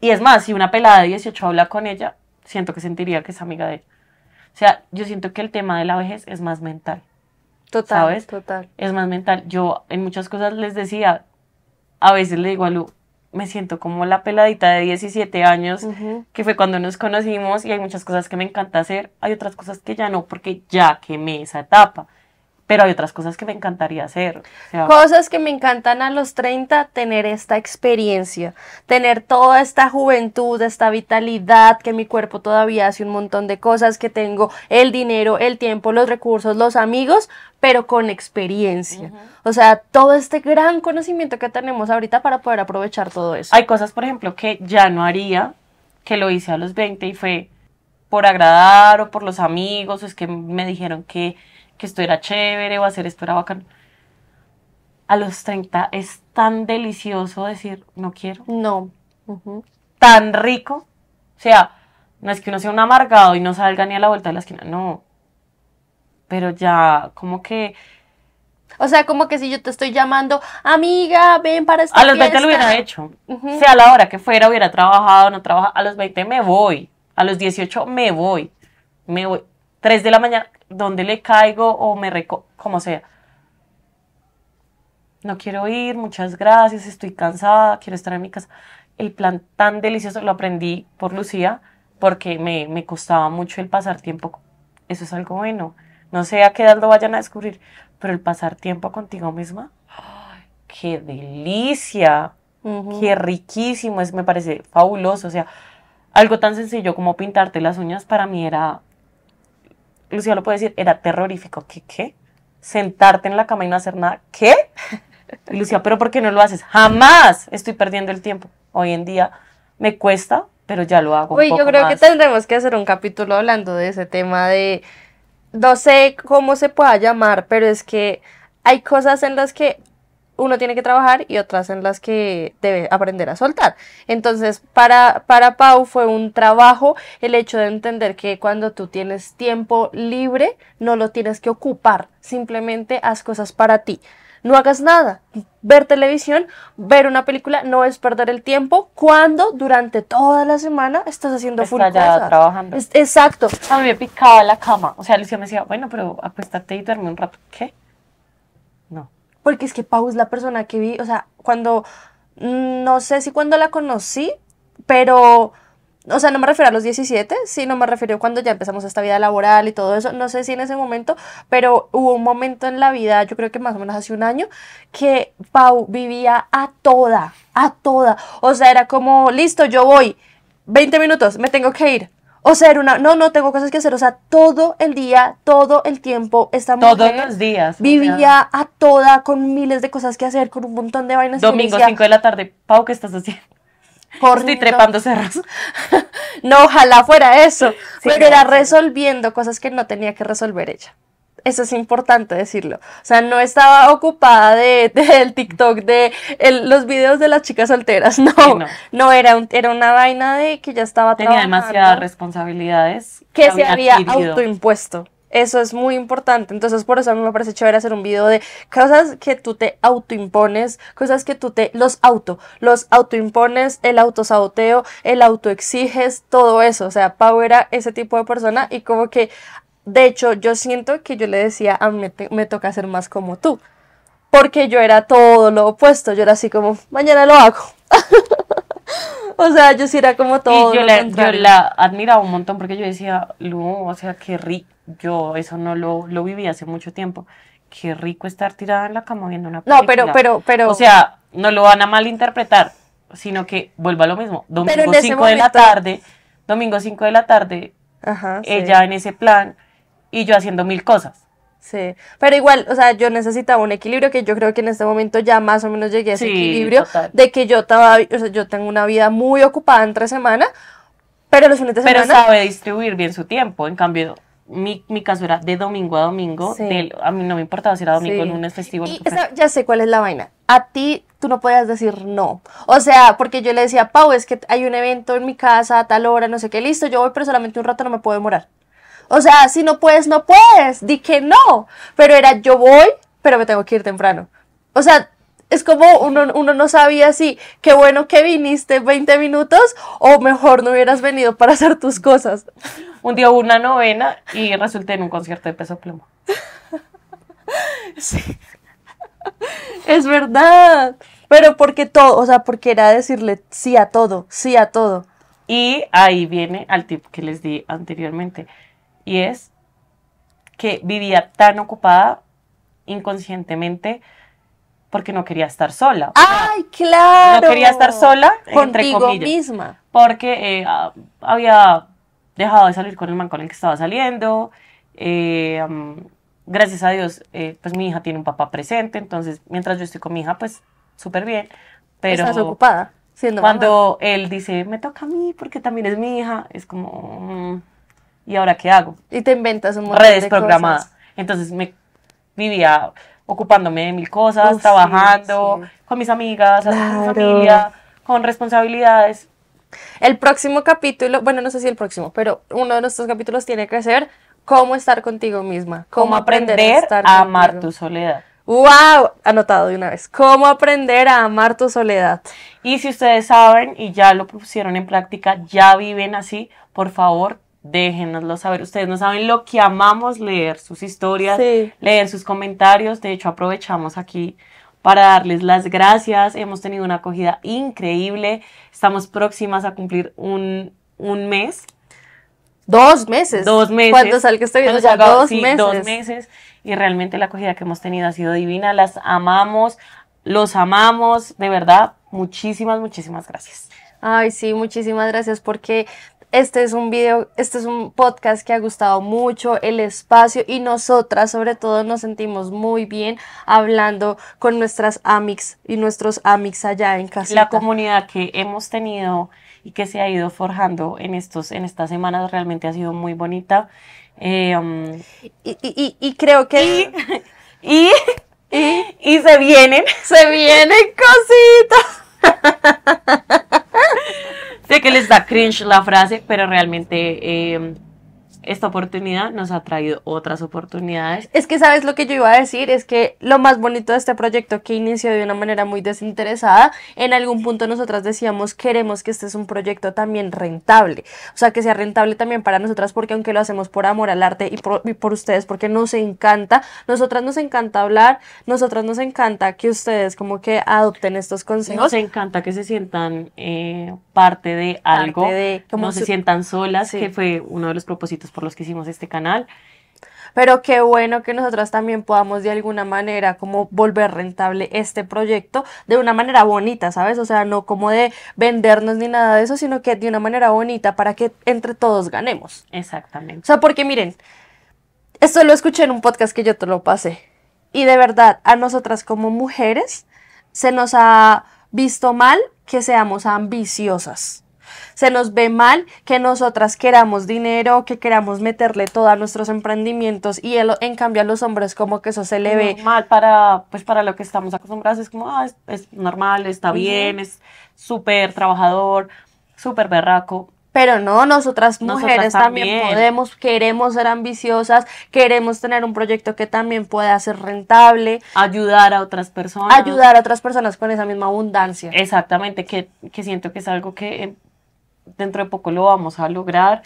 Y es más, si una pelada de 18 habla con ella, siento que sentiría que es amiga de ella. O sea, yo siento que el tema de la vejez es más mental. Total, ¿sabes? total. Es más mental. Yo en muchas cosas les decía, a veces le digo a Lu, me siento como la peladita de 17 años, que fue cuando nos conocimos y hay muchas cosas que me encanta hacer, hay otras cosas que ya no, porque ya quemé esa etapa pero hay otras cosas que me encantaría hacer. cosas que me encantan a los 30, tener esta experiencia, tener toda esta juventud, esta vitalidad, que mi cuerpo todavía hace un montón de cosas, que tengo el dinero, el tiempo, los recursos, los amigos, pero con experiencia. O sea, todo este gran conocimiento que tenemos ahorita para poder aprovechar todo eso. Hay cosas, por ejemplo, que ya no haría, que lo hice a los 20 y fue por agradar o por los amigos, es que me dijeron que que esto era chévere o hacer esto era bacán. A los 30 es tan delicioso decir, no quiero. No. Tan rico. O sea, no es que uno sea un amargado y no salga ni a la vuelta de la esquina, no. Pero ya, como que o sea, como que si yo te estoy llamando, amiga, ven para esta A los 20 lo hubiera hecho. Sea a la hora que fuera, hubiera trabajado, no trabaja. A los 20 me voy. A los 18 me voy. Me voy. 3 de la mañana, ¿dónde le caigo o me reco como sea? No quiero ir, muchas gracias, estoy cansada, quiero estar en mi casa. El plan tan delicioso lo aprendí por Lucía porque me, me costaba mucho el pasar tiempo. Eso es algo bueno. No sé a qué edad lo vayan a descubrir, pero el pasar tiempo contigo misma, qué delicia! Qué riquísimo, es, me parece fabuloso. O sea, algo tan sencillo como pintarte las uñas para mí era Lucía lo puede decir, era terrorífico. ¿Qué? ¿Qué? ¿Sentarte en la cama y no hacer nada? ¿Qué? Lucía, ¿pero por qué no lo haces? Jamás estoy perdiendo el tiempo. Hoy en día me cuesta, pero ya lo hago. Uy, yo creo que tendremos que hacer un capítulo hablando de ese tema de, no sé cómo se pueda llamar, pero es que hay cosas en las que uno tiene que trabajar y otras en las que debe aprender a soltar. Entonces, para, para Pau fue un trabajo el hecho de entender que cuando tú tienes tiempo libre, no lo tienes que ocupar, simplemente haz cosas para ti. No hagas nada. Ver televisión, ver una película, no es perder el tiempo cuando durante toda la semana estás haciendo Está full trabajando. exacto. A mí me picaba la cama. O sea, Lucía me decía, bueno, pero acuéstate y duerme un rato. ¿Qué? porque es que Pau es la persona que vi, o sea, cuando, no sé si cuando la conocí, pero, o sea, no me refiero a los 17, sino me refiero cuando ya empezamos esta vida laboral y todo eso, no sé si en ese momento, pero hubo un momento en la vida, yo creo que más o menos hace un año, que Pau vivía a toda, a toda, o sea, era como, listo, yo voy, 20 minutos, me tengo que ir, o ser una, no, no tengo cosas que hacer, o sea, todo el día, todo el tiempo, estamos Todos los días. Vivía a toda con miles de cosas que hacer, con un montón de vainas. Domingo, cinco de la tarde, Pau, ¿qué estás haciendo? Por Estoy trepando cerros. no, ojalá fuera eso. pero era resolviendo cosas que no tenía que resolver ella. Eso es importante decirlo. O sea, no estaba ocupada de, TikTok, de los videos de las chicas solteras. No, no, no, era, un, era una vaina de que ya estaba Tenía Tenía demasiadas responsabilidades. Que, se había autoimpuesto. Eso es muy importante. Entonces, por eso a mí me parece chévere hacer un video de cosas que tú te autoimpones, cosas que tú te los auto, los autoimpones, el autosaboteo, el autoexiges, todo eso. O sea, Pau era ese tipo de persona y como que de hecho, yo siento que yo le decía, a mí me, toca ser más como tú, porque yo era todo lo opuesto, yo era así como, mañana lo hago. o sea, yo sí era como todo. Y yo, la, yo, la, admiraba un montón porque yo decía, Lu, o sea, qué rico, yo eso no lo, viví hace mucho tiempo, qué rico estar tirada en la cama viendo una película. No, pero, pero, pero. O sea, no lo van a malinterpretar, sino que vuelva a lo mismo. Domingo 5 de la tarde, domingo 5 de la tarde, ella en ese plan, y yo haciendo mil cosas. Sí, pero igual, o sea, yo necesitaba un equilibrio que yo creo que en este momento ya más o menos llegué a ese equilibrio de que yo estaba, o sea, yo tengo una vida muy ocupada entre semana, pero los fines de semana. Pero sabe distribuir bien su tiempo, en cambio. Mi, mi caso era de domingo a domingo, a mí no me importaba si era domingo, o lunes, festivo. ya sé cuál es la vaina. A ti tú no podías decir no. O sea, porque yo le decía, Pau, es que hay un evento en mi casa a tal hora, no sé qué, listo, yo voy, pero solamente un rato no me puedo demorar. O sea, si no puedes, no puedes. Di que no. Pero era yo voy, pero me tengo que ir temprano. O sea, es como uno, no sabía si qué bueno que viniste 20 minutos o mejor no hubieras venido para hacer tus cosas. Un día una novena y resulté en un concierto de peso plomo sí. Es verdad. Pero porque todo, o sea, porque era decirle sí a todo, sí a todo. Y ahí viene al tip que les di anteriormente y es que vivía tan ocupada inconscientemente porque no quería estar sola. ¡Ay, claro! No quería estar sola, entre comillas. misma. Porque eh, ah, había dejado de salir con el man con el que estaba saliendo. Eh, gracias a Dios, eh, pues mi hija tiene un papá presente, entonces mientras yo estoy con mi hija, pues súper bien. Pero Estás ocupada. Siendo cuando él dice, me toca a mí porque también es mi hija, es como... Mm, ¿y ahora qué hago? Y te inventas un montón Redes de cosas. Entonces me vivía ocupándome de mil cosas, trabajando con mis amigas, con mi familia, con responsabilidades. El próximo capítulo, bueno, no sé si el próximo, pero uno de nuestros capítulos tiene que ser cómo estar contigo misma, cómo, aprender, a, amar tu soledad. ¡Wow! Anotado de una vez. ¿Cómo aprender a amar tu soledad? Y si ustedes saben y ya lo pusieron en práctica, ya viven así, por favor, déjenoslo saber. Ustedes no saben lo que amamos leer sus historias, leer sus comentarios. De hecho, aprovechamos aquí para darles las gracias. Hemos tenido una acogida increíble. Estamos próximas a cumplir un, mes. Dos meses. Dos meses. Cuando que dos meses. Dos meses. Y realmente la acogida que hemos tenido ha sido divina. Las amamos, los amamos, de verdad. Muchísimas, muchísimas gracias. Ay, sí, muchísimas gracias porque este es un video, este es un podcast que ha gustado mucho, el espacio y nosotras sobre todo nos sentimos muy bien hablando con nuestras amics y nuestros amics allá en casa. La comunidad que hemos tenido y que se ha ido forjando en, estos, en estas semanas realmente ha sido muy bonita. Eh, um, y, creo que... y se vienen, se vienen cositas. sé que les da cringe la frase, pero realmente eh, esta oportunidad nos ha traído otras oportunidades. Es que sabes lo que yo iba a decir, es que lo más bonito de este proyecto que inició de una manera muy desinteresada, en algún punto nosotras decíamos queremos que este es un proyecto también rentable, o sea, que sea rentable también para nosotras porque aunque lo hacemos por amor al arte y por, ustedes, porque nos encanta, nosotras nos encanta hablar, nosotras nos encanta que ustedes como que adopten estos consejos. Nos encanta que se sientan eh, parte de algo, no se sientan solas, que fue uno de los propósitos por los que hicimos este canal. Pero qué bueno que nosotras también podamos de alguna manera como volver rentable este proyecto de una manera bonita, ¿sabes? O sea, no como de vendernos ni nada de eso, sino que de una manera bonita para que entre todos ganemos. Exactamente. O sea, porque miren, esto lo escuché en un podcast que yo te lo pasé. Y de verdad, a nosotras como mujeres se nos ha visto mal que seamos ambiciosas se nos ve mal que nosotras queramos dinero, que queramos meterle todo a nuestros emprendimientos y él, en cambio a los hombres como que eso se le ve mal para pues para lo que estamos acostumbrados, es como ah, es, normal, está bien, es súper trabajador, súper berraco, pero no, nosotras mujeres también. podemos, queremos ser ambiciosas, queremos tener un proyecto que también pueda ser rentable. Ayudar a otras personas. Ayudar a otras personas con esa misma abundancia. Exactamente, que siento que es algo que dentro de poco lo vamos a lograr.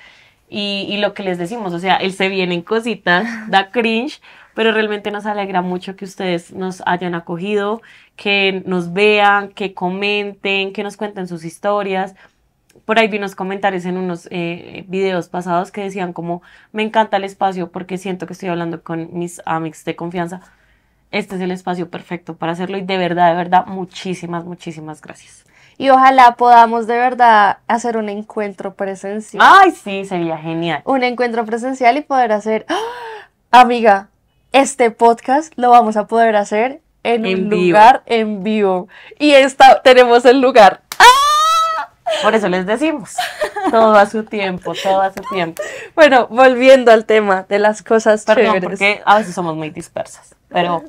Y, lo que les decimos, o sea, él se viene en cositas da cringe, pero realmente nos alegra mucho que ustedes nos hayan acogido, que nos vean, que comenten, que nos cuenten sus historias. Por ahí vi unos comentarios en unos eh, videos pasados que decían como, me encanta el espacio porque siento que estoy hablando con mis amics de confianza. Este es el espacio perfecto para hacerlo y de verdad, de verdad, muchísimas, muchísimas gracias y ojalá podamos de verdad hacer un encuentro presencial. Ay, sí, sería genial. Un encuentro presencial y poder hacer, ¡Ah! amiga, este podcast lo vamos a poder hacer en, un lugar en vivo. Y esta, tenemos el lugar. ¡Ah! Por eso les decimos, todo a su tiempo, todo a su tiempo. Bueno, volviendo al tema de las cosas Perdón, porque a veces somos muy dispersas, pero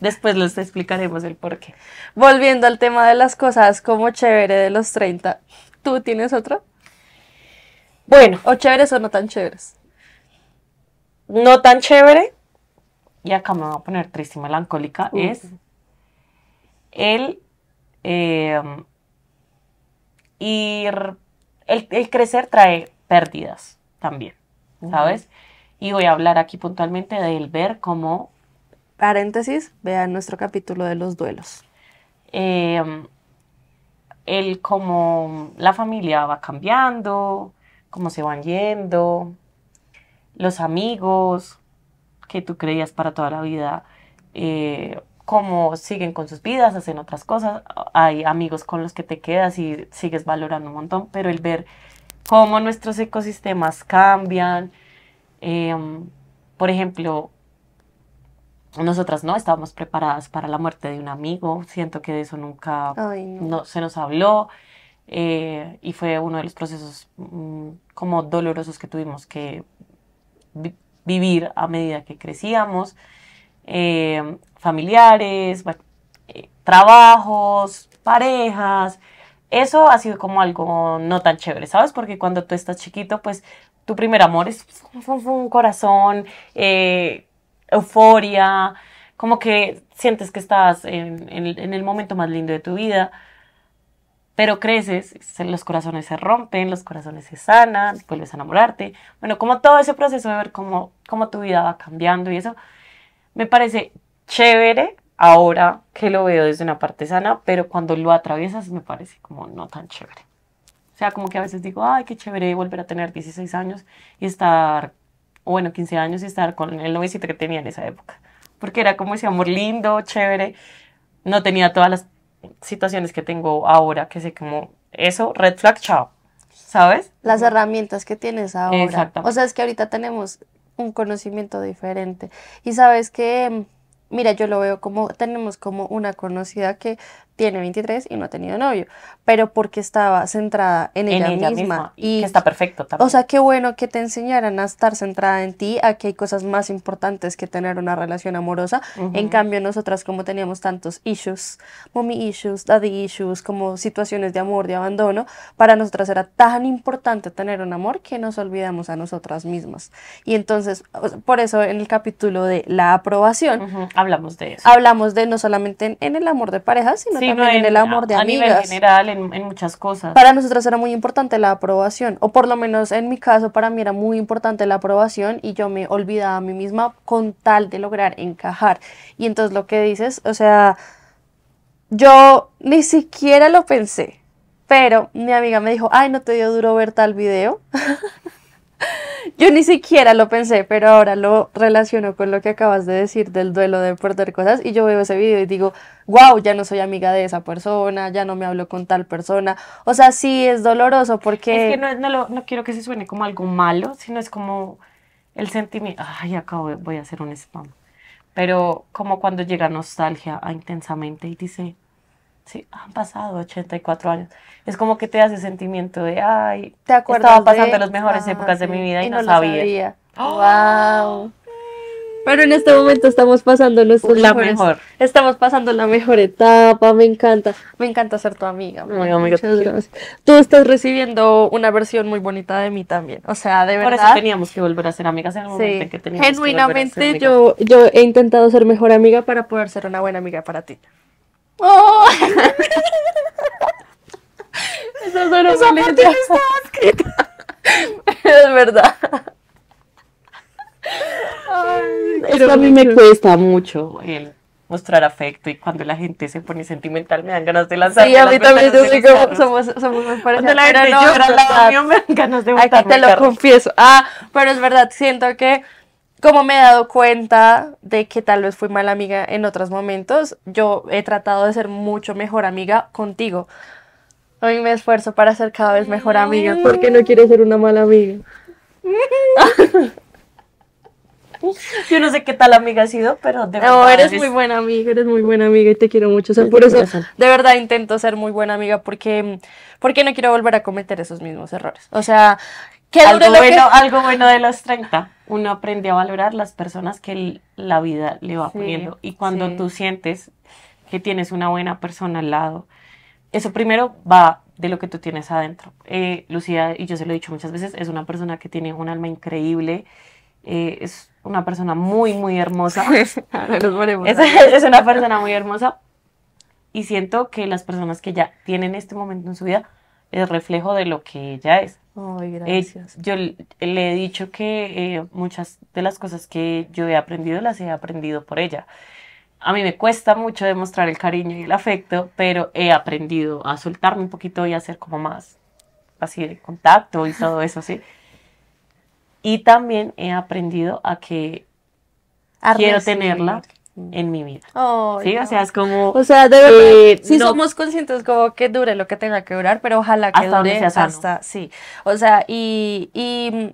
Después les explicaremos el por qué. Volviendo al tema de las cosas como chévere de los 30, ¿tú tienes otro? Bueno. ¿O chéveres o no tan chéveres? No tan chévere. Y acá me voy a poner triste y melancólica. Es el em, ir. El, crecer trae pérdidas también, ¿sabes? Y voy a hablar aquí puntualmente del ver cómo paréntesis, vean nuestro capítulo de los duelos. Em, el cómo la familia va cambiando, cómo se van yendo, los amigos que tú creías para toda la vida, eh, cómo siguen con sus vidas, hacen otras cosas. Hay amigos con los que te quedas y sigues valorando un montón, pero el ver cómo nuestros ecosistemas cambian, em, por ejemplo, nosotras no estábamos preparadas para la muerte de un amigo, siento que de eso nunca no. se nos habló eh, y fue uno de los procesos mm, como dolorosos que tuvimos que vivir a medida que crecíamos, eh, familiares, eh, trabajos, parejas. Eso ha sido como algo no tan chévere, ¿sabes? Porque cuando tú estás chiquito, pues tu primer amor es un corazón, euforia, como que sientes que estás en, el momento más lindo de tu vida, pero creces, los corazones se rompen, los corazones se sanan, vuelves a enamorarte, bueno, como todo ese proceso de ver cómo, cómo tu vida va cambiando y eso, me parece chévere ahora que lo veo desde una parte sana, pero cuando lo atraviesas me parece como no tan chévere. O sea, como que a veces digo, ay, qué chévere volver a tener 16 años y estar o bueno, 15 años y estar con el novicito que tenía en esa época. Porque era como ese amor lindo, chévere. No tenía todas las situaciones que tengo ahora, que sé como eso, red flag, chao. ¿Sabes? Las herramientas que tienes ahora. O sea, es que ahorita tenemos un conocimiento diferente. Y sabes que, mm, mira, yo lo veo como, tenemos como una conocida que tiene 23 y no ha tenido novio, pero porque estaba centrada en ella, misma, Y que está perfecto también. O sea, qué bueno que te enseñaran a estar centrada en ti, a que hay cosas más importantes que tener una relación amorosa. En cambio, nosotras como teníamos tantos issues, mommy issues, daddy issues, como situaciones de amor, de abandono, para nosotras era tan importante tener un amor que nos olvidamos a nosotras mismas. Y entonces, por eso en el capítulo de la aprobación, hablamos de eso. Hablamos de no solamente en, en el amor de pareja, sino en, el amor de a amigas. A nivel general, en, muchas cosas. Para nosotras era muy importante la aprobación, o por lo menos en mi caso, para mí era muy importante la aprobación y yo me olvidaba a mí misma con tal de lograr encajar. Y entonces lo que dices, o sea, yo ni siquiera lo pensé, pero mi amiga me dijo, ay, no te dio duro ver tal video. Yo ni siquiera lo pensé, pero ahora lo relaciono con lo que acabas de decir del duelo de perder cosas y yo veo ese video y digo, wow, ya no soy amiga de esa persona, ya no me hablo con tal persona. O sea, sí es doloroso porque... Es que no, no, quiero que se suene como algo malo, sino es como el sentimiento... Ay, acabo, voy a hacer un spam. Pero como cuando llega nostalgia intensamente y dice, Sí, han pasado 84 años. Es como que te hace sentimiento de, ay, ¿Te acuerdas estaba pasando las mejores ah, épocas de mi vida y, no, sabía. ¡Wow! ¡Oh! Pero en este momento estamos pasando nuestros la mejor. Estamos pasando la mejor etapa, me encanta. Me encanta ser tu amiga. Tú estás recibiendo una versión muy bonita de mí también. O sea, de verdad. eso teníamos que volver a ser amigas en el momento en que teníamos Genuinamente yo, yo he intentado ser mejor amiga para poder ser una buena amiga para ti. Oh. Esa no estaba escrita. es verdad. Eso a mí me cuesta mucho el mostrar afecto y cuando la gente se pone sentimental me dan ganas de lanzar. Sí, a mí también yo somos, somos muy de la gente no, me dan ganas de Aquí te lo confieso. Ah, pero es verdad, siento que como me he dado cuenta de que tal vez fui mala amiga en otros momentos, yo he tratado de ser mucho mejor amiga contigo. Hoy me esfuerzo para ser cada vez mejor amiga. Mm. Porque no quiero ser una mala amiga. Yo no sé qué tal amiga has sido, pero de verdad. No, eres, muy buena amiga, eres muy buena amiga y te quiero mucho. O por eso, de verdad intento ser muy buena amiga porque, porque no quiero volver a cometer esos mismos errores. O sea, algo, bueno, algo bueno de los 30. Uno aprende a valorar las personas que la vida le va poniendo. Y cuando tú sientes que tienes una buena persona al lado, eso primero va de lo que tú tienes adentro. Eh, Lucía, y yo se lo he dicho muchas veces, es una persona que tiene un alma increíble. Eh, es una persona muy, muy hermosa. Pues, es una persona muy hermosa. Y siento que las personas que ya tienen este momento en su vida el reflejo de lo que ella es. Eh, gracias. yo le he dicho que eh, muchas de las cosas que yo he aprendido las he aprendido por ella. A mí me cuesta mucho demostrar el cariño y el afecto, pero he aprendido a soltarme un poquito y a ser como más así de contacto y todo eso, ¿sí? Y también he aprendido a que quiero tenerla, Mm. en mi vida. sí, o sea, es como... O sea, de eh, verdad, somos conscientes como que dure lo que tenga que durar, pero ojalá que hasta dure hasta... Sí, o sea, y, mm,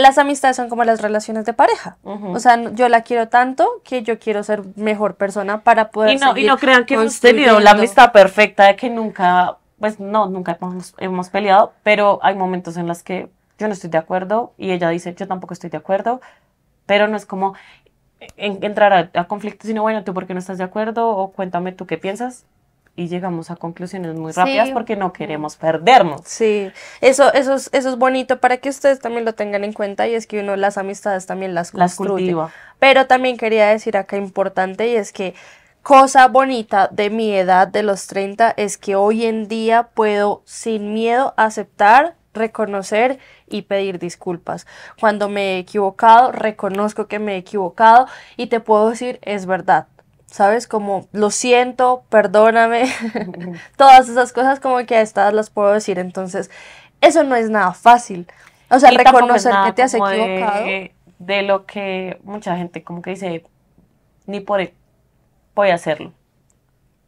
las amistades son como las relaciones de pareja. O sea, yo la quiero tanto que yo quiero ser mejor persona para poder. Y no, y no crean que hemos tenido la amistad perfecta de que nunca, pues no, nunca hemos, hemos, peleado, pero hay momentos en los que yo no estoy de acuerdo y ella dice, yo tampoco estoy de acuerdo, pero no es como, entrar a, conflicto, conflictos, sino bueno, tú por qué no estás de acuerdo o cuéntame tú qué piensas. Y llegamos a conclusiones muy rápidas porque no queremos perdernos. Sí, eso, eso, es, eso bonito para que ustedes también lo tengan en cuenta y es que uno las amistades también las, las Cultiva. Pero también quería decir acá importante y es que cosa bonita de mi edad de los 30 es que hoy en día puedo sin miedo aceptar, reconocer y pedir disculpas. Cuando me he equivocado, reconozco que me he equivocado y te puedo decir, es verdad. ¿Sabes? Como lo siento, perdóname. Todas esas cosas como que a estas las puedo decir. Entonces, eso no es nada fácil. O sea, reconocer que te has equivocado. De, lo que mucha gente como que dice, ni por el, voy a hacerlo.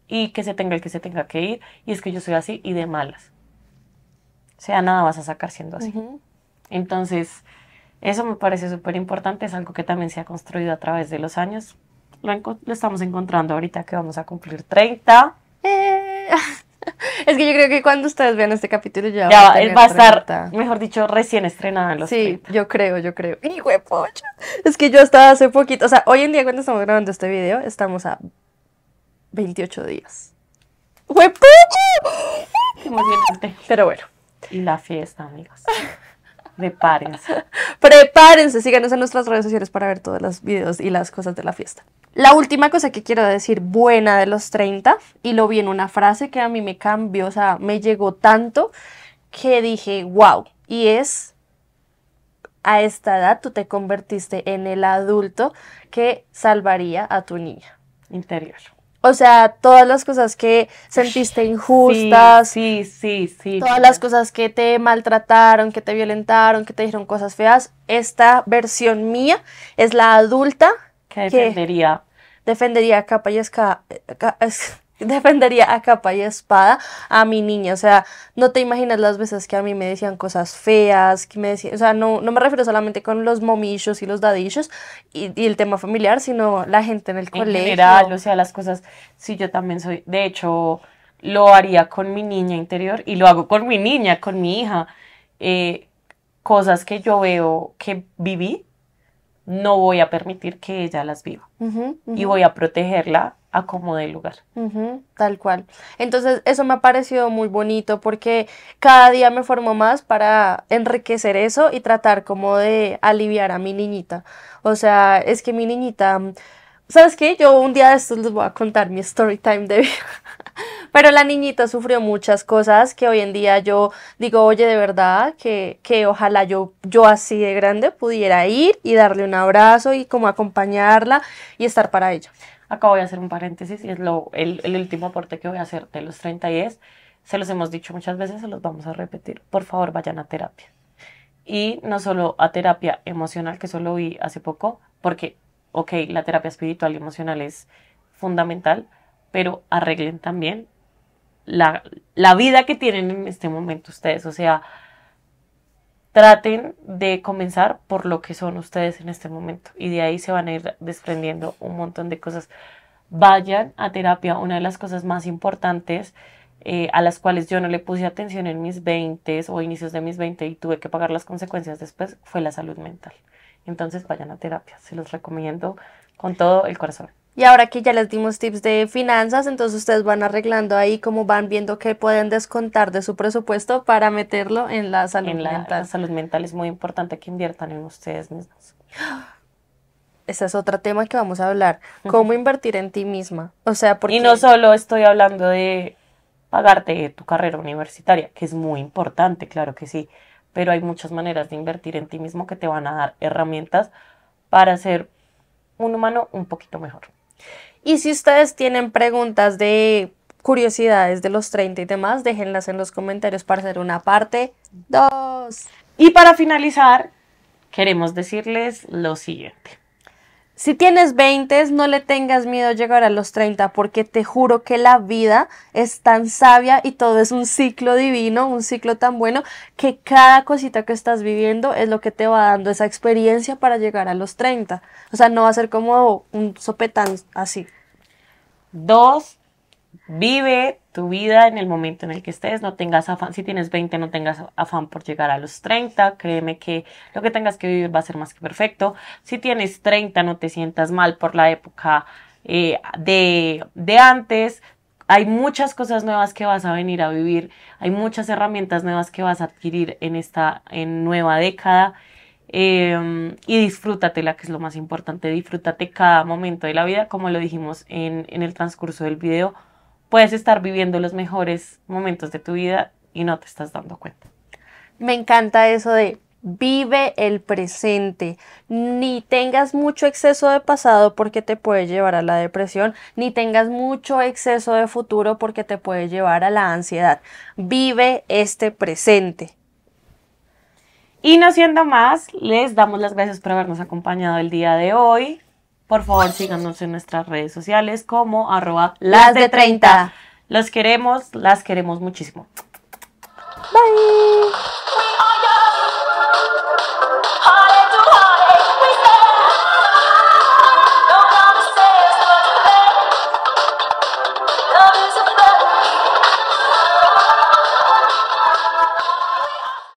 Y que se tenga el que se tenga que ir. Y es que yo soy así y de malas. O sea, nada vas a sacar siendo así. Entonces, eso me parece súper importante, es algo que también se ha construido a través de los años. Lo, estamos encontrando ahorita que vamos a cumplir 30. Eh. Es que yo creo que cuando ustedes vean este capítulo ya, va, a, estar, mejor dicho, recién estrenado. en Sí, yo creo, yo creo. ¡Hijo de Es que yo estaba hace poquito, o sea, hoy en día cuando estamos grabando este video, estamos a 28 días. ¡Hijo Pero bueno. Y la fiesta, amigos. Prepárense. Prepárense, síganos en nuestras redes sociales para ver todos los videos y las cosas de la fiesta. La última cosa que quiero decir buena de los 30, y lo vi en una frase que a mí me cambió, o sea, me llegó tanto que dije, wow, y es, a esta edad tú te convertiste en el adulto que salvaría a tu niña interior. O sea, todas las cosas que sentiste injustas. Sí, sí, sí. todas las cosas que te maltrataron, que te violentaron, que te dijeron cosas feas. Esta versión mía es la adulta que defendería. defendería capa y defendería a capa y espada a mi niña. O sea, no te imaginas las veces que a mí me decían cosas feas, que me decían, o sea, no, no me refiero solamente con los momillos y los dadillos y, y, el tema familiar, sino la gente en el colegio. general, o sea, las cosas, sí, yo también soy, de hecho, lo haría con mi niña interior y lo hago con mi niña, con mi hija. Eh, cosas que yo veo que viví, no voy a permitir que ella las viva. Y voy a protegerla acomode el lugar. tal cual. Entonces, eso me ha parecido muy bonito porque cada día me formo más para enriquecer eso y tratar como de aliviar a mi niñita. O sea, es que mi niñita, ¿sabes qué? Yo un día de estos les voy a contar mi story time de vida. Pero la niñita sufrió muchas cosas que hoy en día yo digo, oye, de verdad, que, ojalá yo, yo así de grande pudiera ir y darle un abrazo y como acompañarla y estar para ella. Acá voy a hacer un paréntesis y es lo, el, último aporte que voy a hacer de los 30 y es, se los hemos dicho muchas veces, se los vamos a repetir, por favor vayan a terapia. Y no solo a terapia emocional, que solo vi hace poco, porque, ok, la terapia espiritual y emocional es fundamental, pero arreglen también la, la vida que tienen en este momento ustedes, o sea, traten de comenzar por lo que son ustedes en este momento y de ahí se van a ir desprendiendo un montón de cosas. Vayan a terapia, una de las cosas más importantes eh, a las cuales yo no le puse atención en mis 20 o inicios de mis 20 y tuve que pagar las consecuencias después fue la salud mental. Entonces vayan a terapia, se los recomiendo con todo el corazón. Y ahora que ya les dimos tips de finanzas, entonces ustedes van arreglando ahí cómo van viendo qué pueden descontar de su presupuesto para meterlo en la salud en la, salud mental es muy importante que inviertan en ustedes mismos. Ese es otro tema que vamos a hablar. Cómo invertir en ti misma. O sea, porque... Y no solo estoy hablando de pagarte tu carrera universitaria, que es muy importante, claro que sí. Pero hay muchas maneras de invertir en ti mismo que te van a dar herramientas para ser un humano un poquito mejor. Y si ustedes tienen preguntas de curiosidades de los 30 y demás, déjenlas en los comentarios para hacer una parte 2. Y para finalizar, queremos decirles lo siguiente. Si tienes 20, no le tengas miedo a llegar a los 30, porque te juro que la vida es tan sabia y todo es un ciclo divino, un ciclo tan bueno, que cada cosita que estás viviendo es lo que te va dando esa experiencia para llegar a los 30. O sea, no va a ser como un sopetán así. Dos, Vive tu vida en el momento en el que estés, no tengas afán, si tienes 20 no tengas afán por llegar a los 30, créeme que lo que tengas que vivir va a ser más que perfecto. Si tienes 30 no te sientas mal por la época eh, de, de antes, hay muchas cosas nuevas que vas a venir a vivir, hay muchas herramientas nuevas que vas a adquirir en esta en nueva década. Em, y disfrútate la que es lo más importante, disfrútate cada momento de la vida, como lo dijimos en, en el transcurso del video puedes estar viviendo los mejores momentos de tu vida y no te estás dando cuenta. Me encanta eso de vive el presente, ni tengas mucho exceso de pasado porque te puede llevar a la depresión, ni tengas mucho exceso de futuro porque te puede llevar a la ansiedad. Vive este presente. Y no siendo más, les damos las gracias por habernos acompañado el día de hoy. Por favor, síganos en nuestras redes sociales como arroba las de 30. Los queremos, las queremos muchísimo. Bye.